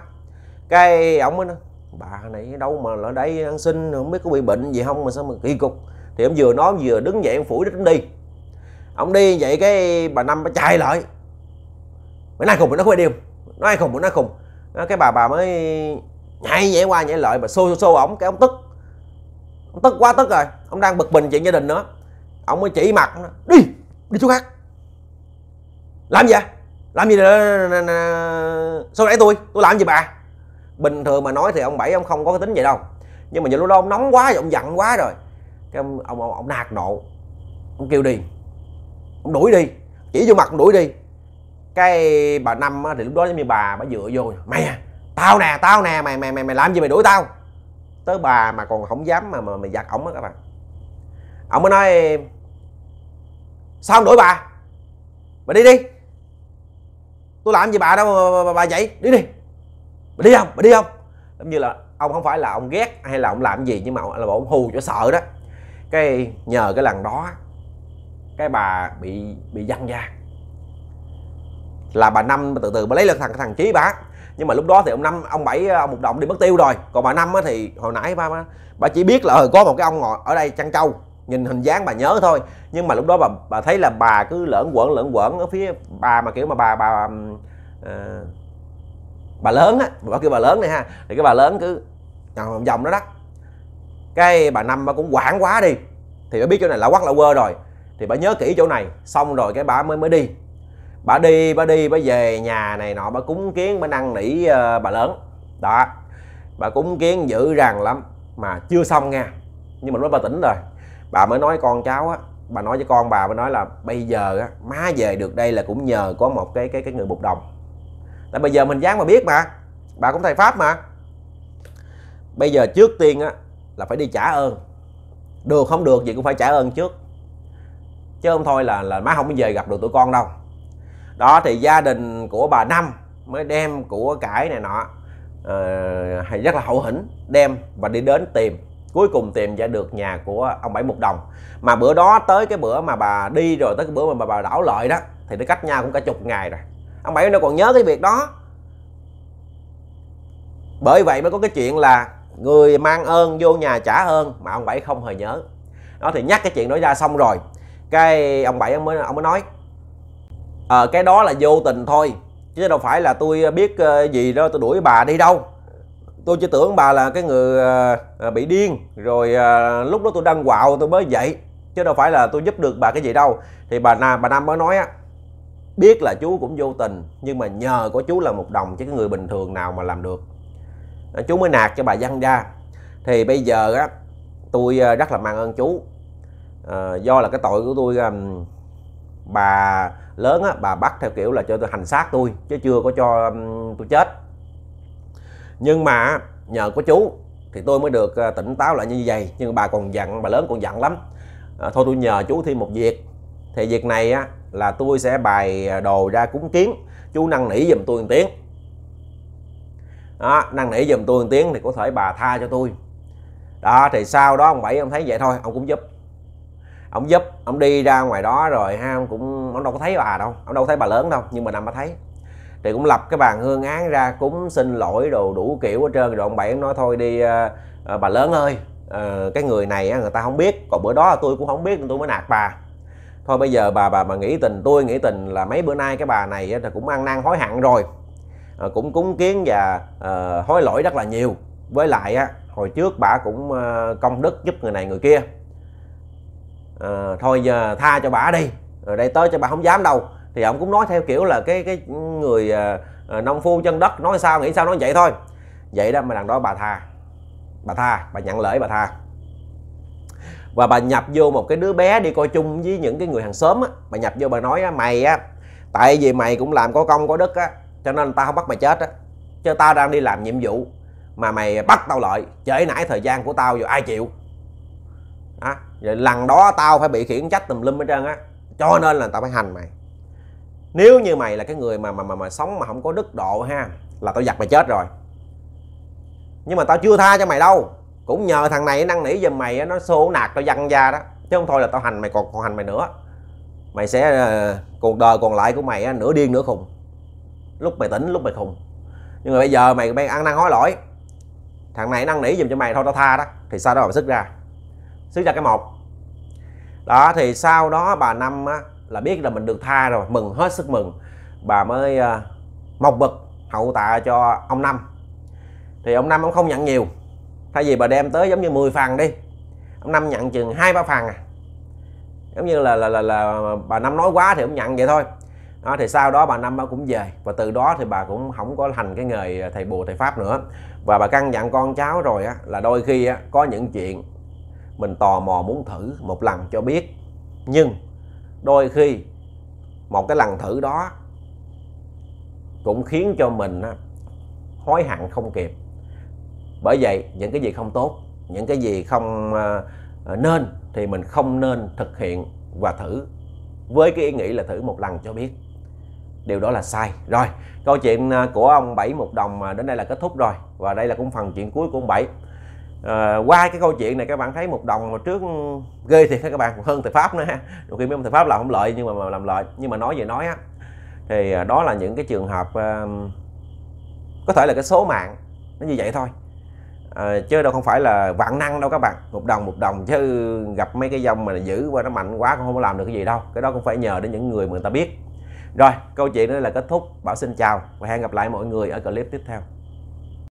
cái ông mới nói bà này đâu mà ở đây ăn xin không biết có bị bệnh gì không mà sao mà kỳ cục thì ông vừa nói ông vừa đứng dậy ông phủi đất đi ông đi vậy cái bà năm bà chạy lại mày nói khùng nó không đi không nói khùng nó khùng cái bà bà mới nhảy nhảy qua nhảy lại bà xô xô ổng cái ông tức ông tức quá tức rồi ông đang bực mình chuyện gia đình nữa ông mới chỉ mặt đi đi chỗ khác làm gì vậy làm gì sao nãy tôi tôi làm gì bà bình thường mà nói thì ông bảy ông không có cái tính vậy đâu nhưng mà giờ lúc đó ông nóng quá ông giận quá rồi cái ông ông, ông, ông nạt nộ ông kêu đi đuổi đi chỉ vô mặt đuổi đi cái bà năm thì lúc đó giống như bà bà dựa vô mày à tao nè tao nè mày mày mày mày làm gì mày đuổi tao tới bà mà còn không dám mà mà mày giặt ổng á các bạn ổng mới nói sao không đuổi bà bà đi đi tôi làm gì bà đâu mà, bà, bà vậy đi đi bà đi không bà đi không giống như là ông không phải là ông ghét hay là ông làm gì nhưng mà là ông hù cho sợ đó cái nhờ cái lần đó cái bà bị bị dân ra là bà năm từ từ bà lấy được thằng thằng trí bà nhưng mà lúc đó thì ông năm ông bảy ông một động đi mất tiêu rồi còn bà năm thì hồi nãy ba bà chỉ biết là ờ, có một cái ông ngồi ở đây chăn trâu nhìn hình dáng bà nhớ thôi nhưng mà lúc đó bà bà thấy là bà cứ lỡn quẩn lỡn quẩn ở phía bà mà kiểu mà bà bà à, bà lớn á bà kêu bà lớn này ha thì cái bà lớn cứ vòng vòng đó đó cái bà năm bà cũng quản quá đi thì bà biết chỗ này là quắc là quơ rồi thì bà nhớ kỹ chỗ này xong rồi cái bà mới mới đi bà đi bà đi bà về nhà này nọ bà cúng kiến bà năn nỉ uh, bà lớn đó bà cúng kiến dữ rằng lắm mà chưa xong nha nhưng mà nói bà tỉnh rồi bà mới nói con cháu á bà nói với con bà mới nói là bây giờ á má về được đây là cũng nhờ có một cái cái cái người bục đồng tại bây giờ mình dán mà biết mà bà cũng thầy pháp mà bây giờ trước tiên á là phải đi trả ơn được không được gì cũng phải trả ơn trước chứ không thôi là là má không có về gặp được tụi con đâu đó thì gia đình của bà năm mới đem của cải này nọ uh, rất là hậu hĩnh đem và đi đến tìm cuối cùng tìm ra được nhà của ông bảy một đồng mà bữa đó tới cái bữa mà bà đi rồi tới cái bữa mà bà, bà đảo lợi đó thì nó cách nhau cũng cả chục ngày rồi ông bảy nó còn nhớ cái việc đó bởi vậy mới có cái chuyện là người mang ơn vô nhà trả ơn mà ông bảy không hề nhớ đó thì nhắc cái chuyện đó ra xong rồi cái ông bảy ông mới ông mới nói ờ cái đó là vô tình thôi chứ đâu phải là tôi biết ờ, gì đó tôi đuổi bà đi đâu tôi chỉ tưởng bà là cái người ờ, ờ, bị điên rồi lúc đó tôi đang quạo tôi mới dậy chứ đâu phải là tôi giúp được bà cái gì đâu thì bà nam bà nam mới nói á biết là chú cũng vô tình nhưng mà nhờ có chú là một đồng chứ cái người bình thường nào mà làm được chú mới nạt cho bà văn ra thì bây giờ á tôi rất là mang ơn chú Ờ, do là cái tội của tôi um, bà lớn á, bà bắt theo kiểu là cho tôi hành xác tôi chứ chưa có cho um, tôi chết nhưng mà nhờ có chú thì tôi mới được uh, tỉnh táo lại như vậy nhưng bà còn dặn bà lớn còn dặn lắm à, thôi tôi nhờ chú thêm một việc thì việc này á, là tôi sẽ bày đồ ra cúng kiến chú năn nỉ giùm tôi một tiếng đó, năn nỉ giùm tôi một tiếng thì có thể bà tha cho tôi đó thì sau đó ông bảy ông thấy vậy thôi ông cũng giúp ông giúp ông đi ra ngoài đó rồi ha ông cũng ông đâu có thấy bà đâu ông đâu có thấy bà lớn đâu nhưng mà nằm bà thấy thì cũng lập cái bàn hương án ra cúng xin lỗi đồ đủ kiểu hết trơn rồi ông bảy nói thôi đi à, bà lớn ơi à, cái người này người ta không biết còn bữa đó tôi cũng không biết nên tôi mới nạt bà thôi bây giờ bà bà mà nghĩ tình tôi nghĩ tình là mấy bữa nay cái bà này á, thì cũng ăn năn hối hận rồi à, cũng cúng kiến và à, hối lỗi rất là nhiều với lại á, hồi trước bà cũng công đức giúp người này người kia à, thôi giờ tha cho bà đi rồi đây tới cho bà không dám đâu thì ông cũng nói theo kiểu là cái cái người à, nông phu chân đất nói sao nghĩ sao nói vậy thôi vậy đó mà đằng đó bà tha bà tha bà nhận lễ bà tha và bà nhập vô một cái đứa bé đi coi chung với những cái người hàng xóm á bà nhập vô bà nói á mày á tại vì mày cũng làm có công có đức á cho nên tao không bắt mày chết á chứ tao đang đi làm nhiệm vụ mà mày bắt tao lợi trễ nãy thời gian của tao rồi ai chịu á rồi lần đó tao phải bị khiển trách tùm lum hết trơn á cho nên là tao phải hành mày nếu như mày là cái người mà mà mà, mà sống mà không có đức độ ha là tao giặt mày chết rồi nhưng mà tao chưa tha cho mày đâu cũng nhờ thằng này năn nỉ giùm mày nó xô nạt tao văng ra đó chứ không thôi là tao hành mày còn còn hành mày nữa mày sẽ ờ, cuộc đời còn lại của mày nửa điên nửa khùng lúc mày tỉnh lúc mày khùng nhưng mà bây giờ mày mày ăn năn hối lỗi thằng này năn nỉ giùm cho mày thôi tao tha đó thì sao đó mày sức ra xứ gia cái một đó thì sau đó bà năm á, là biết là mình được tha rồi mừng hết sức mừng bà mới uh, ờ, mộc bực hậu tạ cho ông năm thì ông năm ông không nhận nhiều thay vì bà đem tới giống như 10 phần đi ông năm nhận chừng hai ba phần à giống như là là là, là bà năm nói quá thì ông nhận vậy thôi đó, thì sau đó bà năm bà cũng về và từ đó thì bà cũng không có thành cái nghề ờ, thầy bùa thầy pháp nữa và bà căn dặn con cháu rồi á là đôi khi á có những chuyện mình tò mò muốn thử một lần cho biết nhưng đôi khi một cái lần thử đó cũng khiến cho mình hối hận không kịp bởi vậy những cái gì không tốt những cái gì không ờ, ờ, nên thì mình không nên thực hiện và thử với cái ý nghĩ là thử một lần cho biết điều đó là sai rồi câu chuyện ờ, của ông bảy một đồng đến đây là kết thúc rồi và đây là cũng phần chuyện cuối của ông bảy à, qua cái câu chuyện này các bạn thấy một đồng hồi trước ghê thiệt các bạn hơn từ pháp nữa ha đôi khi mấy ông từ pháp làm không lợi nhưng mà làm lợi nhưng mà nói về nói á thì ờ, đó là những cái trường hợp uh, có thể là cái số mạng nó như vậy thôi à, chứ đâu không phải là vạn năng đâu các bạn một đồng một đồng chứ gặp mấy cái dòng mà giữ qua nó mạnh quá cũng không có làm được cái gì đâu cái đó cũng phải nhờ đến những người mà người ta biết rồi câu chuyện đó là kết thúc bảo xin chào và hẹn gặp lại mọi người ở clip tiếp theo